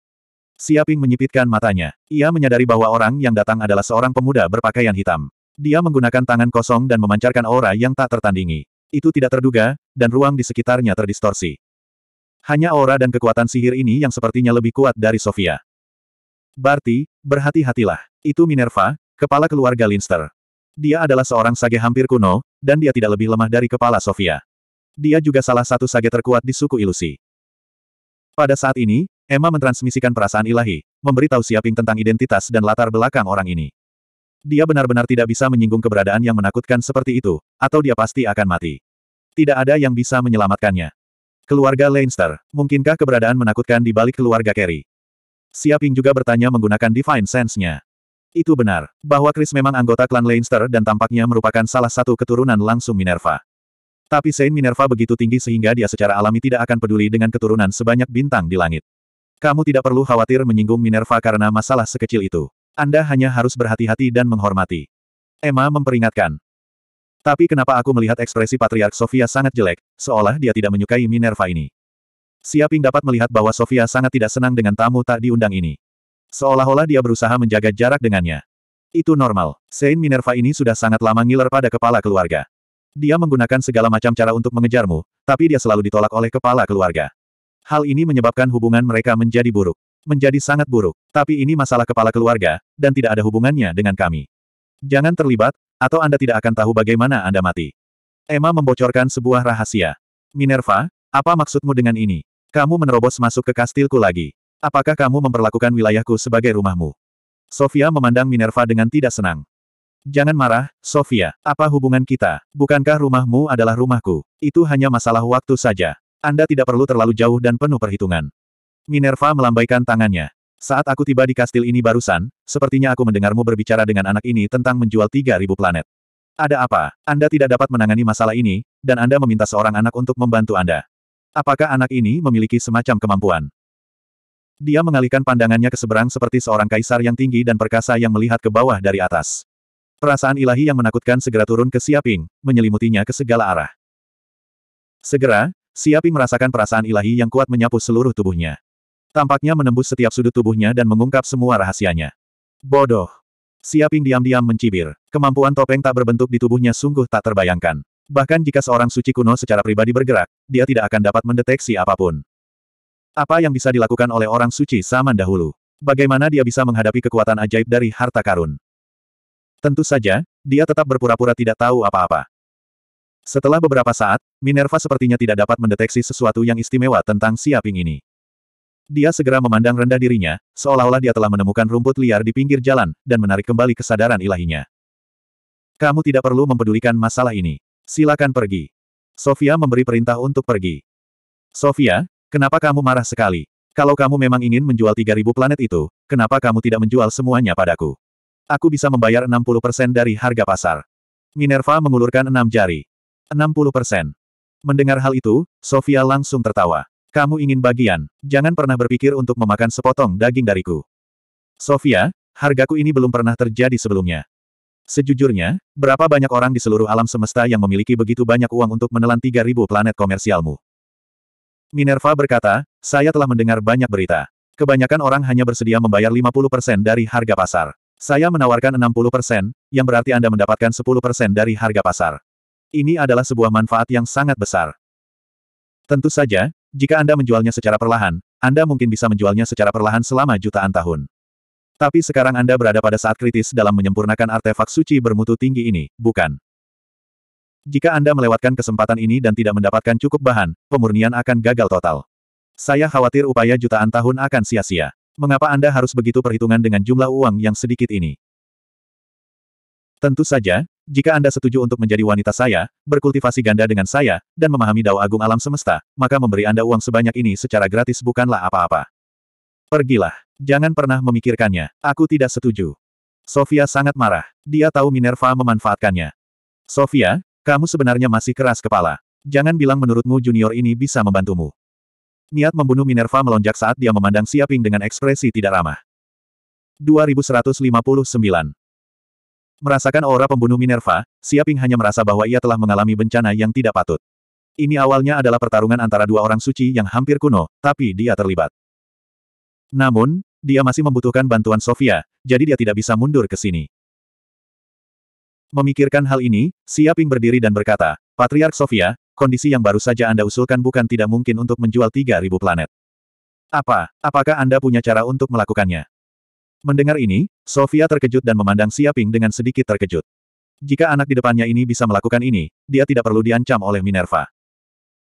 Siaping menyipitkan matanya. Ia menyadari bahwa orang yang datang adalah seorang pemuda berpakaian hitam. Dia menggunakan tangan kosong dan memancarkan aura yang tak tertandingi. Itu tidak terduga, dan ruang di sekitarnya terdistorsi. Hanya aura dan kekuatan sihir ini yang sepertinya lebih kuat dari Sofia. Berarti, berhati-hatilah. Itu Minerva, kepala keluarga Linster. Dia adalah seorang sage hampir kuno, dan dia tidak lebih lemah dari kepala Sofia. Dia juga salah satu sage terkuat di suku ilusi. Pada saat ini, Emma mentransmisikan perasaan ilahi, memberitahu Siaping tentang identitas dan latar belakang orang ini. Dia benar-benar tidak bisa menyinggung keberadaan yang menakutkan seperti itu, atau dia pasti akan mati. Tidak ada yang bisa menyelamatkannya. Keluarga Leinster, mungkinkah keberadaan menakutkan di balik keluarga Kerry? Siaping juga bertanya menggunakan Divine Sense-nya. Itu benar, bahwa Chris memang anggota klan Leinster dan tampaknya merupakan salah satu keturunan langsung Minerva. Tapi Saint Minerva begitu tinggi sehingga dia secara alami tidak akan peduli dengan keturunan sebanyak bintang di langit. Kamu tidak perlu khawatir menyinggung Minerva karena masalah sekecil itu. Anda hanya harus berhati-hati dan menghormati. Emma memperingatkan, tapi kenapa aku melihat ekspresi Patriark Sofia sangat jelek, seolah dia tidak menyukai Minerva ini. Siaping dapat melihat bahwa Sofia sangat tidak senang dengan tamu tak diundang ini. Seolah-olah dia berusaha menjaga jarak dengannya. Itu normal. Saint Minerva ini sudah sangat lama ngiler pada kepala keluarga. Dia menggunakan segala macam cara untuk mengejarmu, tapi dia selalu ditolak oleh kepala keluarga. Hal ini menyebabkan hubungan mereka menjadi buruk menjadi sangat buruk. Tapi ini masalah kepala keluarga, dan tidak ada hubungannya dengan kami. Jangan terlibat, atau Anda tidak akan tahu bagaimana Anda mati. Emma membocorkan sebuah rahasia. Minerva, apa maksudmu dengan ini? Kamu menerobos masuk ke kastilku lagi. Apakah kamu memperlakukan wilayahku sebagai rumahmu? Sofia memandang Minerva dengan tidak senang. Jangan marah, Sofia. Apa hubungan kita? Bukankah rumahmu adalah rumahku? Itu hanya masalah waktu saja. Anda tidak perlu terlalu jauh dan penuh perhitungan. Minerva melambaikan tangannya. Saat aku tiba di kastil ini barusan, sepertinya aku mendengarmu berbicara dengan anak ini tentang menjual 3.000 planet. Ada apa? Anda tidak dapat menangani masalah ini, dan Anda meminta seorang anak untuk membantu Anda. Apakah anak ini memiliki semacam kemampuan? Dia mengalihkan pandangannya ke seberang seperti seorang kaisar yang tinggi dan perkasa yang melihat ke bawah dari atas. Perasaan ilahi yang menakutkan segera turun ke Siaping, menyelimutinya ke segala arah. Segera, Siaping merasakan perasaan ilahi yang kuat menyapu seluruh tubuhnya. Tampaknya menembus setiap sudut tubuhnya dan mengungkap semua rahasianya. Bodoh. Siaping diam-diam mencibir. Kemampuan topeng tak berbentuk di tubuhnya sungguh tak terbayangkan. Bahkan jika seorang suci kuno secara pribadi bergerak, dia tidak akan dapat mendeteksi apapun. Apa yang bisa dilakukan oleh orang suci zaman dahulu? Bagaimana dia bisa menghadapi kekuatan ajaib dari harta karun? Tentu saja, dia tetap berpura-pura tidak tahu apa-apa. Setelah beberapa saat, Minerva sepertinya tidak dapat mendeteksi sesuatu yang istimewa tentang Siaping ini. Dia segera memandang rendah dirinya, seolah-olah dia telah menemukan rumput liar di pinggir jalan, dan menarik kembali kesadaran ilahinya. Kamu tidak perlu mempedulikan masalah ini. Silakan pergi. Sofia memberi perintah untuk pergi. Sofia, kenapa kamu marah sekali? Kalau kamu memang ingin menjual 3000 planet itu, kenapa kamu tidak menjual semuanya padaku? Aku bisa membayar 60% dari harga pasar. Minerva mengulurkan enam jari. 60%. Mendengar hal itu, Sofia langsung tertawa. Kamu ingin bagian, jangan pernah berpikir untuk memakan sepotong daging dariku. Sofia, hargaku ini belum pernah terjadi sebelumnya. Sejujurnya, berapa banyak orang di seluruh alam semesta yang memiliki begitu banyak uang untuk menelan 3000 planet komersialmu? Minerva berkata, saya telah mendengar banyak berita. Kebanyakan orang hanya bersedia membayar 50% dari harga pasar. Saya menawarkan 60%, yang berarti Anda mendapatkan 10% dari harga pasar. Ini adalah sebuah manfaat yang sangat besar. Tentu saja, jika Anda menjualnya secara perlahan, Anda mungkin bisa menjualnya secara perlahan selama jutaan tahun. Tapi sekarang Anda berada pada saat kritis dalam menyempurnakan artefak suci bermutu tinggi ini, bukan? Jika Anda melewatkan kesempatan ini dan tidak mendapatkan cukup bahan, pemurnian akan gagal total. Saya khawatir upaya jutaan tahun akan sia-sia. Mengapa Anda harus begitu perhitungan dengan jumlah uang yang sedikit ini? Tentu saja, jika Anda setuju untuk menjadi wanita saya, berkultivasi ganda dengan saya, dan memahami dao agung alam semesta, maka memberi Anda uang sebanyak ini secara gratis bukanlah apa-apa. Pergilah. Jangan pernah memikirkannya. Aku tidak setuju. Sofia sangat marah. Dia tahu Minerva memanfaatkannya. Sofia, kamu sebenarnya masih keras kepala. Jangan bilang menurutmu junior ini bisa membantumu. Niat membunuh Minerva melonjak saat dia memandang Siaping dengan ekspresi tidak ramah. 2159 Merasakan aura pembunuh Minerva, Siaping hanya merasa bahwa ia telah mengalami bencana yang tidak patut. Ini awalnya adalah pertarungan antara dua orang suci yang hampir kuno, tapi dia terlibat. Namun, dia masih membutuhkan bantuan Sofia, jadi dia tidak bisa mundur ke sini. Memikirkan hal ini, Siaping berdiri dan berkata, Patriark Sofia, kondisi yang baru saja Anda usulkan bukan tidak mungkin untuk menjual 3.000 planet. Apa, apakah Anda punya cara untuk melakukannya? Mendengar ini, Sofia terkejut dan memandang Siaping dengan sedikit terkejut. Jika anak di depannya ini bisa melakukan ini, dia tidak perlu diancam oleh Minerva.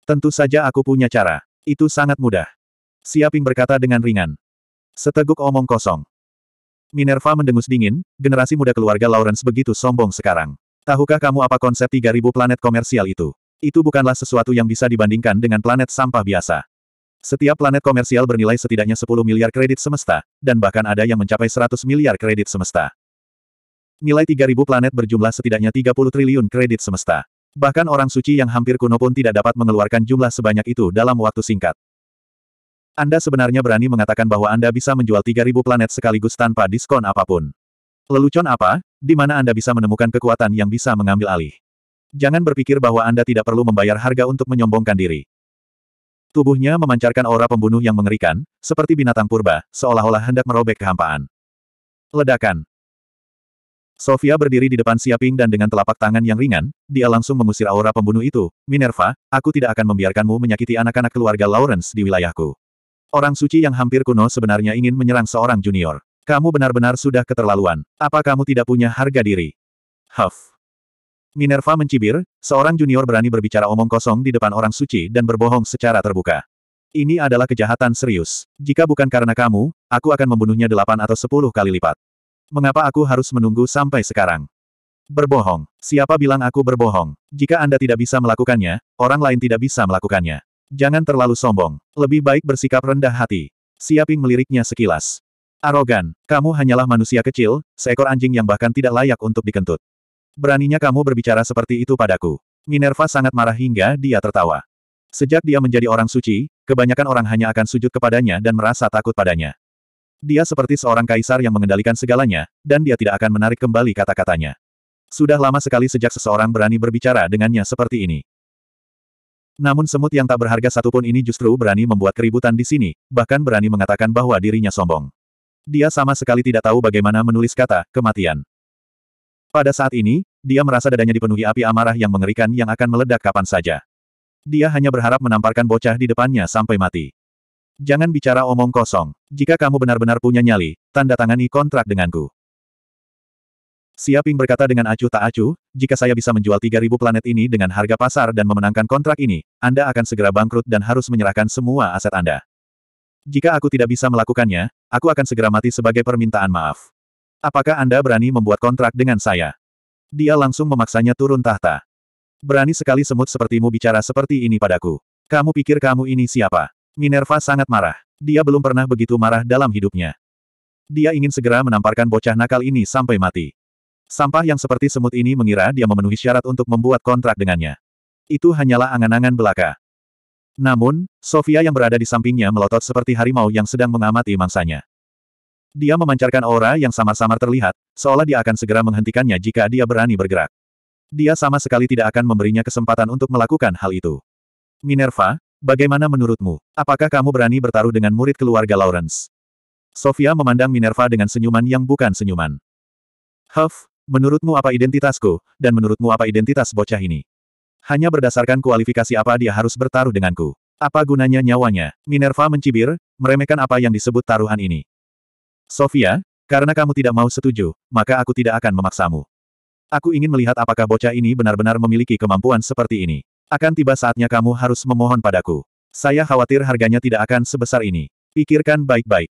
Tentu saja aku punya cara. Itu sangat mudah. Siaping berkata dengan ringan. Seteguk omong kosong. Minerva mendengus dingin, generasi muda keluarga Lawrence begitu sombong sekarang. Tahukah kamu apa konsep 3000 planet komersial itu? Itu bukanlah sesuatu yang bisa dibandingkan dengan planet sampah biasa. Setiap planet komersial bernilai setidaknya 10 miliar kredit semesta, dan bahkan ada yang mencapai 100 miliar kredit semesta. Nilai 3.000 planet berjumlah setidaknya 30 triliun kredit semesta. Bahkan orang suci yang hampir kuno pun tidak dapat mengeluarkan jumlah sebanyak itu dalam waktu singkat. Anda sebenarnya berani mengatakan bahwa Anda bisa menjual 3.000 planet sekaligus tanpa diskon apapun. Lelucon apa? Di mana Anda bisa menemukan kekuatan yang bisa mengambil alih? Jangan berpikir bahwa Anda tidak perlu membayar harga untuk menyombongkan diri. Tubuhnya memancarkan aura pembunuh yang mengerikan, seperti binatang purba, seolah-olah hendak merobek kehampaan. Ledakan. Sofia berdiri di depan Siaping dan dengan telapak tangan yang ringan, dia langsung mengusir aura pembunuh itu. Minerva, aku tidak akan membiarkanmu menyakiti anak-anak keluarga Lawrence di wilayahku. Orang suci yang hampir kuno sebenarnya ingin menyerang seorang junior. Kamu benar-benar sudah keterlaluan. Apa kamu tidak punya harga diri? Huff. Minerva mencibir, seorang junior berani berbicara omong kosong di depan orang suci dan berbohong secara terbuka. Ini adalah kejahatan serius. Jika bukan karena kamu, aku akan membunuhnya delapan atau sepuluh kali lipat. Mengapa aku harus menunggu sampai sekarang? Berbohong. Siapa bilang aku berbohong? Jika Anda tidak bisa melakukannya, orang lain tidak bisa melakukannya. Jangan terlalu sombong. Lebih baik bersikap rendah hati. Siaping meliriknya sekilas. Arogan, kamu hanyalah manusia kecil, seekor anjing yang bahkan tidak layak untuk dikentut. Beraninya kamu berbicara seperti itu padaku. Minerva sangat marah hingga dia tertawa. Sejak dia menjadi orang suci, kebanyakan orang hanya akan sujud kepadanya dan merasa takut padanya. Dia seperti seorang kaisar yang mengendalikan segalanya, dan dia tidak akan menarik kembali kata-katanya. Sudah lama sekali sejak seseorang berani berbicara dengannya seperti ini. Namun semut yang tak berharga satupun ini justru berani membuat keributan di sini, bahkan berani mengatakan bahwa dirinya sombong. Dia sama sekali tidak tahu bagaimana menulis kata, kematian. Pada saat ini, dia merasa dadanya dipenuhi api amarah yang mengerikan yang akan meledak kapan saja. Dia hanya berharap menamparkan bocah di depannya sampai mati. Jangan bicara omong kosong. Jika kamu benar-benar punya nyali, tanda tangani kontrak denganku. Siaping berkata dengan acuh tak acuh, jika saya bisa menjual 3000 planet ini dengan harga pasar dan memenangkan kontrak ini, Anda akan segera bangkrut dan harus menyerahkan semua aset Anda. Jika aku tidak bisa melakukannya, aku akan segera mati sebagai permintaan maaf. Apakah Anda berani membuat kontrak dengan saya? Dia langsung memaksanya turun tahta. Berani sekali semut sepertimu bicara seperti ini padaku. Kamu pikir kamu ini siapa? Minerva sangat marah. Dia belum pernah begitu marah dalam hidupnya. Dia ingin segera menamparkan bocah nakal ini sampai mati. Sampah yang seperti semut ini mengira dia memenuhi syarat untuk membuat kontrak dengannya. Itu hanyalah angan-angan belaka. Namun, Sofia yang berada di sampingnya melotot seperti harimau yang sedang mengamati mangsanya. Dia memancarkan aura yang samar-samar terlihat, seolah dia akan segera menghentikannya jika dia berani bergerak. Dia sama sekali tidak akan memberinya kesempatan untuk melakukan hal itu. Minerva, bagaimana menurutmu? Apakah kamu berani bertaruh dengan murid keluarga Lawrence? Sofia memandang Minerva dengan senyuman yang bukan senyuman. Huff, menurutmu apa identitasku, dan menurutmu apa identitas bocah ini? Hanya berdasarkan kualifikasi apa dia harus bertaruh denganku. Apa gunanya nyawanya? Minerva mencibir, meremehkan apa yang disebut taruhan ini. Sofia, karena kamu tidak mau setuju, maka aku tidak akan memaksamu. Aku ingin melihat apakah bocah ini benar-benar memiliki kemampuan seperti ini. Akan tiba saatnya kamu harus memohon padaku. Saya khawatir harganya tidak akan sebesar ini. Pikirkan baik-baik.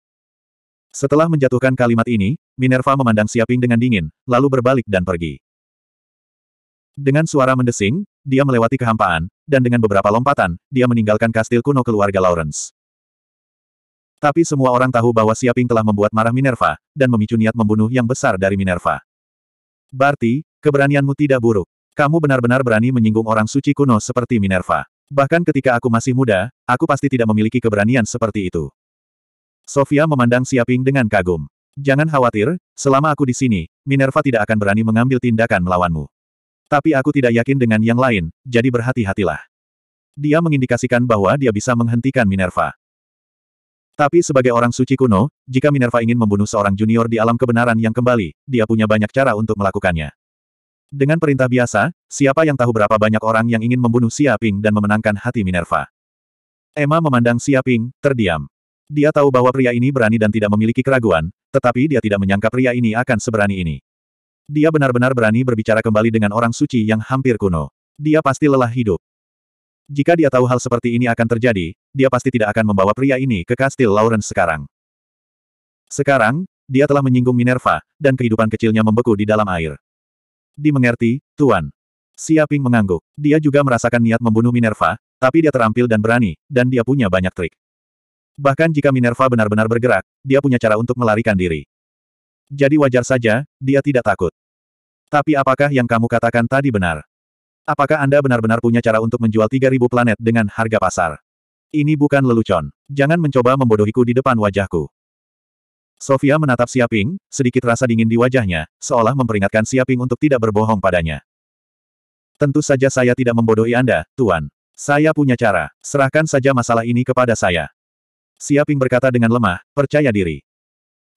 Setelah menjatuhkan kalimat ini, Minerva memandang Siaping dengan dingin, lalu berbalik dan pergi. Dengan suara mendesing, dia melewati kehampaan, dan dengan beberapa lompatan, dia meninggalkan kastil kuno keluarga Lawrence. Tapi semua orang tahu bahwa Siaping telah membuat marah Minerva, dan memicu niat membunuh yang besar dari Minerva. Berarti keberanianmu tidak buruk. Kamu benar-benar berani menyinggung orang suci kuno seperti Minerva. Bahkan ketika aku masih muda, aku pasti tidak memiliki keberanian seperti itu. Sofia memandang Siaping dengan kagum. Jangan khawatir, selama aku di sini, Minerva tidak akan berani mengambil tindakan melawanmu. Tapi aku tidak yakin dengan yang lain, jadi berhati-hatilah. Dia mengindikasikan bahwa dia bisa menghentikan Minerva. Tapi sebagai orang suci kuno, jika Minerva ingin membunuh seorang junior di alam kebenaran yang kembali, dia punya banyak cara untuk melakukannya. Dengan perintah biasa, siapa yang tahu berapa banyak orang yang ingin membunuh Siaping dan memenangkan hati Minerva. Emma memandang Siaping, terdiam. Dia tahu bahwa pria ini berani dan tidak memiliki keraguan, tetapi dia tidak menyangka pria ini akan seberani ini. Dia benar-benar berani berbicara kembali dengan orang suci yang hampir kuno. Dia pasti lelah hidup. Jika dia tahu hal seperti ini akan terjadi, dia pasti tidak akan membawa pria ini ke kastil Lawrence sekarang. Sekarang, dia telah menyinggung Minerva, dan kehidupan kecilnya membeku di dalam air. Dimengerti, Tuan. Siaping mengangguk. Dia juga merasakan niat membunuh Minerva, tapi dia terampil dan berani, dan dia punya banyak trik. Bahkan jika Minerva benar-benar bergerak, dia punya cara untuk melarikan diri. Jadi wajar saja, dia tidak takut. Tapi apakah yang kamu katakan tadi benar? Apakah Anda benar-benar punya cara untuk menjual 3000 planet dengan harga pasar? Ini bukan lelucon. Jangan mencoba membodohiku di depan wajahku. Sofia menatap Siaping, sedikit rasa dingin di wajahnya, seolah memperingatkan Siaping untuk tidak berbohong padanya. Tentu saja saya tidak membodohi Anda, Tuan. Saya punya cara. Serahkan saja masalah ini kepada saya. Siaping berkata dengan lemah, percaya diri.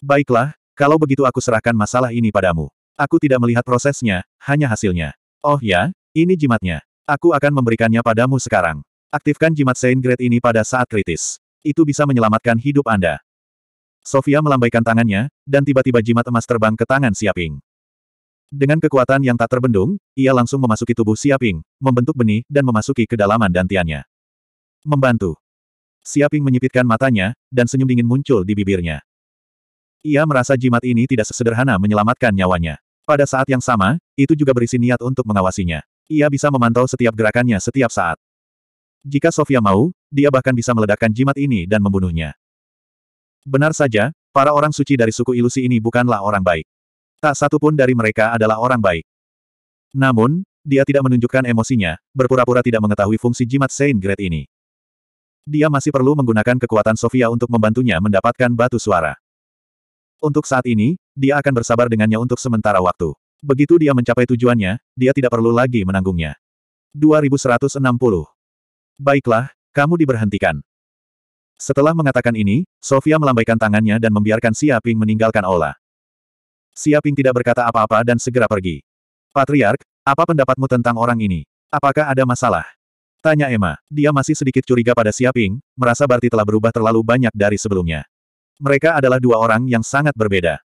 Baiklah, kalau begitu aku serahkan masalah ini padamu. Aku tidak melihat prosesnya, hanya hasilnya. Oh ya, ini jimatnya. Aku akan memberikannya padamu sekarang. Aktifkan jimat Saint Grade ini pada saat kritis. Itu bisa menyelamatkan hidup Anda. Sofia melambaikan tangannya, dan tiba-tiba jimat emas terbang ke tangan Siaping. Dengan kekuatan yang tak terbendung, ia langsung memasuki tubuh Siaping, membentuk benih dan memasuki kedalaman dantiannya. Membantu. Siaping menyipitkan matanya, dan senyum dingin muncul di bibirnya. Ia merasa jimat ini tidak sesederhana menyelamatkan nyawanya. Pada saat yang sama, itu juga berisi niat untuk mengawasinya. Ia bisa memantau setiap gerakannya setiap saat. Jika Sofia mau, dia bahkan bisa meledakkan jimat ini dan membunuhnya. Benar saja, para orang suci dari suku ilusi ini bukanlah orang baik. Tak satu pun dari mereka adalah orang baik. Namun, dia tidak menunjukkan emosinya, berpura-pura tidak mengetahui fungsi jimat Saint Great ini. Dia masih perlu menggunakan kekuatan Sofia untuk membantunya mendapatkan batu suara. Untuk saat ini, dia akan bersabar dengannya untuk sementara waktu. Begitu dia mencapai tujuannya, dia tidak perlu lagi menanggungnya. 2160. Baiklah, kamu diberhentikan. Setelah mengatakan ini, Sofia melambaikan tangannya dan membiarkan Siaping meninggalkan Ola. Siaping tidak berkata apa-apa dan segera pergi. Patriark, apa pendapatmu tentang orang ini? Apakah ada masalah? Tanya Emma. Dia masih sedikit curiga pada Siaping, merasa Barti telah berubah terlalu banyak dari sebelumnya. Mereka adalah dua orang yang sangat berbeda.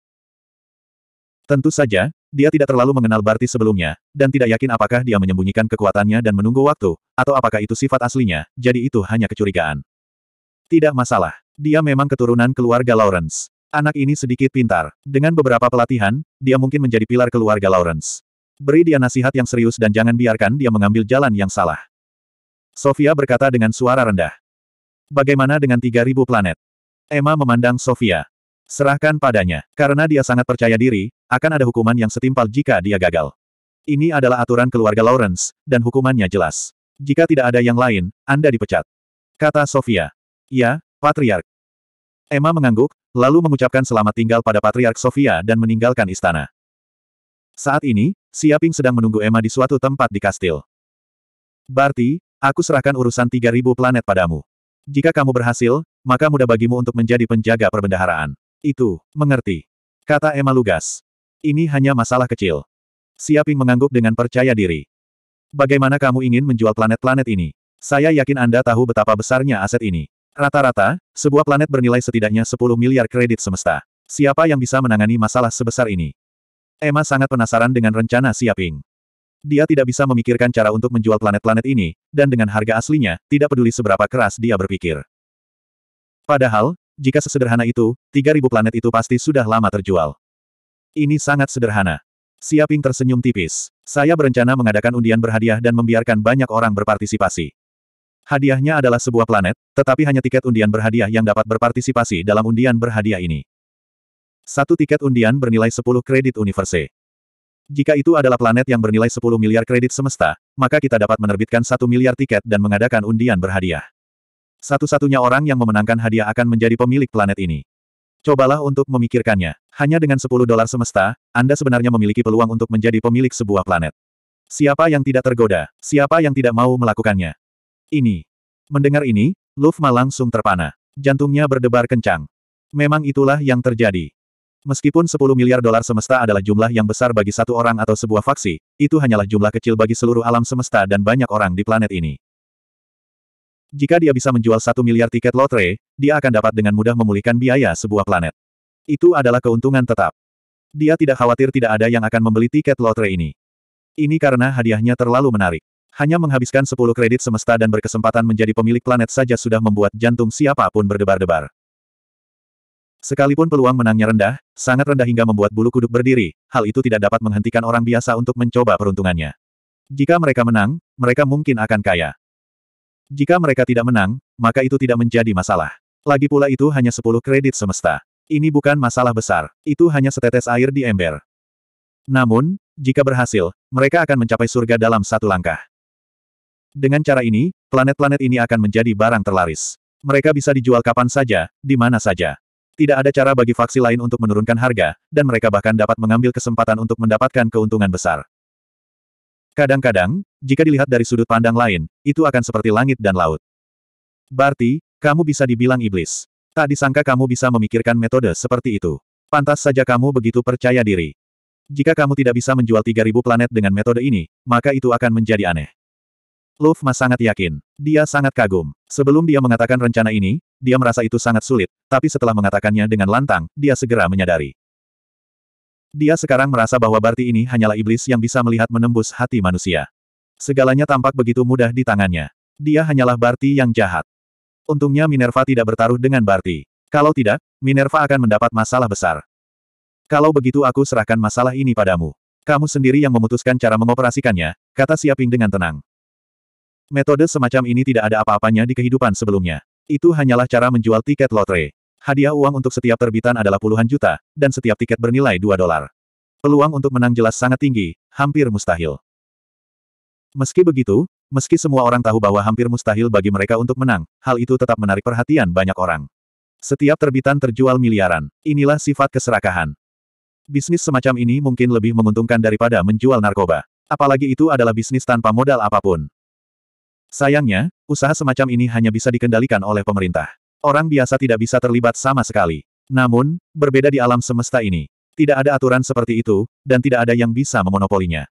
Tentu saja, dia tidak terlalu mengenal Bartis sebelumnya, dan tidak yakin apakah dia menyembunyikan kekuatannya dan menunggu waktu, atau apakah itu sifat aslinya, jadi itu hanya kecurigaan. Tidak masalah. Dia memang keturunan keluarga Lawrence. Anak ini sedikit pintar. Dengan beberapa pelatihan, dia mungkin menjadi pilar keluarga Lawrence. Beri dia nasihat yang serius dan jangan biarkan dia mengambil jalan yang salah. Sofia berkata dengan suara rendah. Bagaimana dengan 3000 planet? Emma memandang Sofia. Serahkan padanya. Karena dia sangat percaya diri, akan ada hukuman yang setimpal jika dia gagal. Ini adalah aturan keluarga Lawrence, dan hukumannya jelas. Jika tidak ada yang lain, Anda dipecat. Kata Sofia. Ya, Patriark. Emma mengangguk, lalu mengucapkan selamat tinggal pada Patriark Sofia dan meninggalkan istana. Saat ini, Siaping sedang menunggu Emma di suatu tempat di kastil. Barti, aku serahkan urusan 3000 planet padamu. Jika kamu berhasil, maka mudah bagimu untuk menjadi penjaga perbendaharaan. Itu, mengerti. Kata Emma Lugas. Ini hanya masalah kecil. Siaping mengangguk dengan percaya diri. Bagaimana kamu ingin menjual planet-planet ini? Saya yakin Anda tahu betapa besarnya aset ini. Rata-rata, sebuah planet bernilai setidaknya 10 miliar kredit semesta. Siapa yang bisa menangani masalah sebesar ini? Emma sangat penasaran dengan rencana Siaping. Dia tidak bisa memikirkan cara untuk menjual planet-planet ini, dan dengan harga aslinya, tidak peduli seberapa keras dia berpikir. Padahal, jika sesederhana itu, 3000 planet itu pasti sudah lama terjual. Ini sangat sederhana. Siaping tersenyum tipis. Saya berencana mengadakan undian berhadiah dan membiarkan banyak orang berpartisipasi. Hadiahnya adalah sebuah planet, tetapi hanya tiket undian berhadiah yang dapat berpartisipasi dalam undian berhadiah ini. Satu tiket undian bernilai 10 kredit universe. Jika itu adalah planet yang bernilai 10 miliar kredit semesta, maka kita dapat menerbitkan satu miliar tiket dan mengadakan undian berhadiah. Satu-satunya orang yang memenangkan hadiah akan menjadi pemilik planet ini. Cobalah untuk memikirkannya. Hanya dengan 10 dolar semesta, Anda sebenarnya memiliki peluang untuk menjadi pemilik sebuah planet. Siapa yang tidak tergoda? Siapa yang tidak mau melakukannya? Ini. Mendengar ini, Lufma langsung terpana. Jantungnya berdebar kencang. Memang itulah yang terjadi. Meskipun 10 miliar dolar semesta adalah jumlah yang besar bagi satu orang atau sebuah faksi, itu hanyalah jumlah kecil bagi seluruh alam semesta dan banyak orang di planet ini. Jika dia bisa menjual satu miliar tiket lotre, dia akan dapat dengan mudah memulihkan biaya sebuah planet. Itu adalah keuntungan tetap. Dia tidak khawatir tidak ada yang akan membeli tiket lotre ini. Ini karena hadiahnya terlalu menarik. Hanya menghabiskan 10 kredit semesta dan berkesempatan menjadi pemilik planet saja sudah membuat jantung siapapun berdebar-debar. Sekalipun peluang menangnya rendah, sangat rendah hingga membuat bulu kuduk berdiri, hal itu tidak dapat menghentikan orang biasa untuk mencoba peruntungannya. Jika mereka menang, mereka mungkin akan kaya. Jika mereka tidak menang, maka itu tidak menjadi masalah. Lagi pula itu hanya 10 kredit semesta. Ini bukan masalah besar, itu hanya setetes air di ember. Namun, jika berhasil, mereka akan mencapai surga dalam satu langkah. Dengan cara ini, planet-planet ini akan menjadi barang terlaris. Mereka bisa dijual kapan saja, di mana saja. Tidak ada cara bagi faksi lain untuk menurunkan harga, dan mereka bahkan dapat mengambil kesempatan untuk mendapatkan keuntungan besar. Kadang-kadang, jika dilihat dari sudut pandang lain, itu akan seperti langit dan laut. Berarti, kamu bisa dibilang iblis. Tak disangka kamu bisa memikirkan metode seperti itu. Pantas saja kamu begitu percaya diri. Jika kamu tidak bisa menjual 3000 planet dengan metode ini, maka itu akan menjadi aneh. Lufma sangat yakin. Dia sangat kagum. Sebelum dia mengatakan rencana ini, dia merasa itu sangat sulit, tapi setelah mengatakannya dengan lantang, dia segera menyadari. Dia sekarang merasa bahwa Barti ini hanyalah iblis yang bisa melihat menembus hati manusia. Segalanya tampak begitu mudah di tangannya. Dia hanyalah Barti yang jahat. Untungnya Minerva tidak bertaruh dengan Barti. Kalau tidak, Minerva akan mendapat masalah besar. Kalau begitu aku serahkan masalah ini padamu. Kamu sendiri yang memutuskan cara mengoperasikannya, kata Siaping dengan tenang. Metode semacam ini tidak ada apa-apanya di kehidupan sebelumnya. Itu hanyalah cara menjual tiket lotre. Hadiah uang untuk setiap terbitan adalah puluhan juta, dan setiap tiket bernilai 2 dolar. Peluang untuk menang jelas sangat tinggi, hampir mustahil. Meski begitu, meski semua orang tahu bahwa hampir mustahil bagi mereka untuk menang, hal itu tetap menarik perhatian banyak orang. Setiap terbitan terjual miliaran. Inilah sifat keserakahan. Bisnis semacam ini mungkin lebih menguntungkan daripada menjual narkoba. Apalagi itu adalah bisnis tanpa modal apapun. Sayangnya, usaha semacam ini hanya bisa dikendalikan oleh pemerintah. Orang biasa tidak bisa terlibat sama sekali. Namun, berbeda di alam semesta ini. Tidak ada aturan seperti itu, dan tidak ada yang bisa memonopolinya.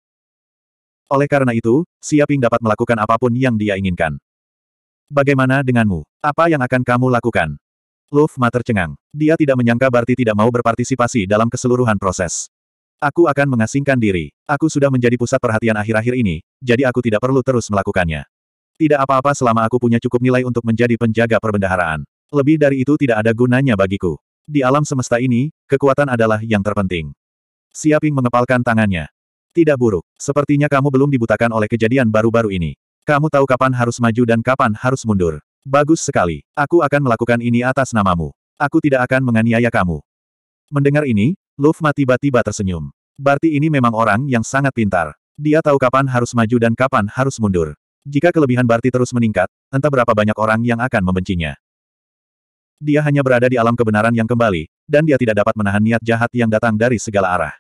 Oleh karena itu, Siaping dapat melakukan apapun yang dia inginkan. Bagaimana denganmu? Apa yang akan kamu lakukan? Lufma tercengang. Dia tidak menyangka berarti tidak mau berpartisipasi dalam keseluruhan proses. Aku akan mengasingkan diri. Aku sudah menjadi pusat perhatian akhir-akhir ini, jadi aku tidak perlu terus melakukannya. Tidak apa-apa selama aku punya cukup nilai untuk menjadi penjaga perbendaharaan. Lebih dari itu tidak ada gunanya bagiku. Di alam semesta ini, kekuatan adalah yang terpenting. Siaping mengepalkan tangannya. Tidak buruk. Sepertinya kamu belum dibutakan oleh kejadian baru-baru ini. Kamu tahu kapan harus maju dan kapan harus mundur. Bagus sekali. Aku akan melakukan ini atas namamu. Aku tidak akan menganiaya kamu. Mendengar ini, Lufma tiba-tiba tersenyum. Berarti ini memang orang yang sangat pintar. Dia tahu kapan harus maju dan kapan harus mundur. Jika kelebihan Barti terus meningkat, entah berapa banyak orang yang akan membencinya. Dia hanya berada di alam kebenaran yang kembali, dan dia tidak dapat menahan niat jahat yang datang dari segala arah.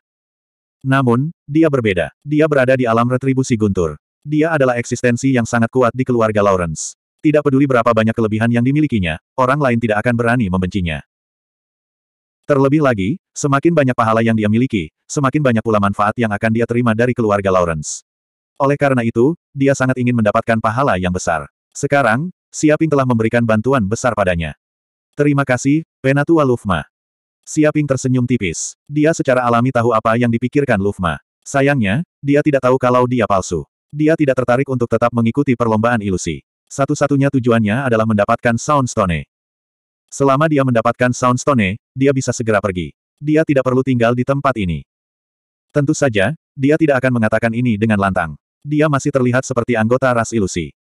Namun, dia berbeda. Dia berada di alam retribusi guntur. Dia adalah eksistensi yang sangat kuat di keluarga Lawrence. Tidak peduli berapa banyak kelebihan yang dimilikinya, orang lain tidak akan berani membencinya. Terlebih lagi, semakin banyak pahala yang dia miliki, semakin banyak pula manfaat yang akan dia terima dari keluarga Lawrence. Oleh karena itu, dia sangat ingin mendapatkan pahala yang besar. Sekarang, Siaping telah memberikan bantuan besar padanya. Terima kasih, Penatua Lufma. Siaping tersenyum tipis. Dia secara alami tahu apa yang dipikirkan Lufma. Sayangnya, dia tidak tahu kalau dia palsu. Dia tidak tertarik untuk tetap mengikuti perlombaan ilusi. Satu-satunya tujuannya adalah mendapatkan Soundstone. Selama dia mendapatkan Soundstone, dia bisa segera pergi. Dia tidak perlu tinggal di tempat ini. Tentu saja, dia tidak akan mengatakan ini dengan lantang. Dia masih terlihat seperti anggota ras ilusi.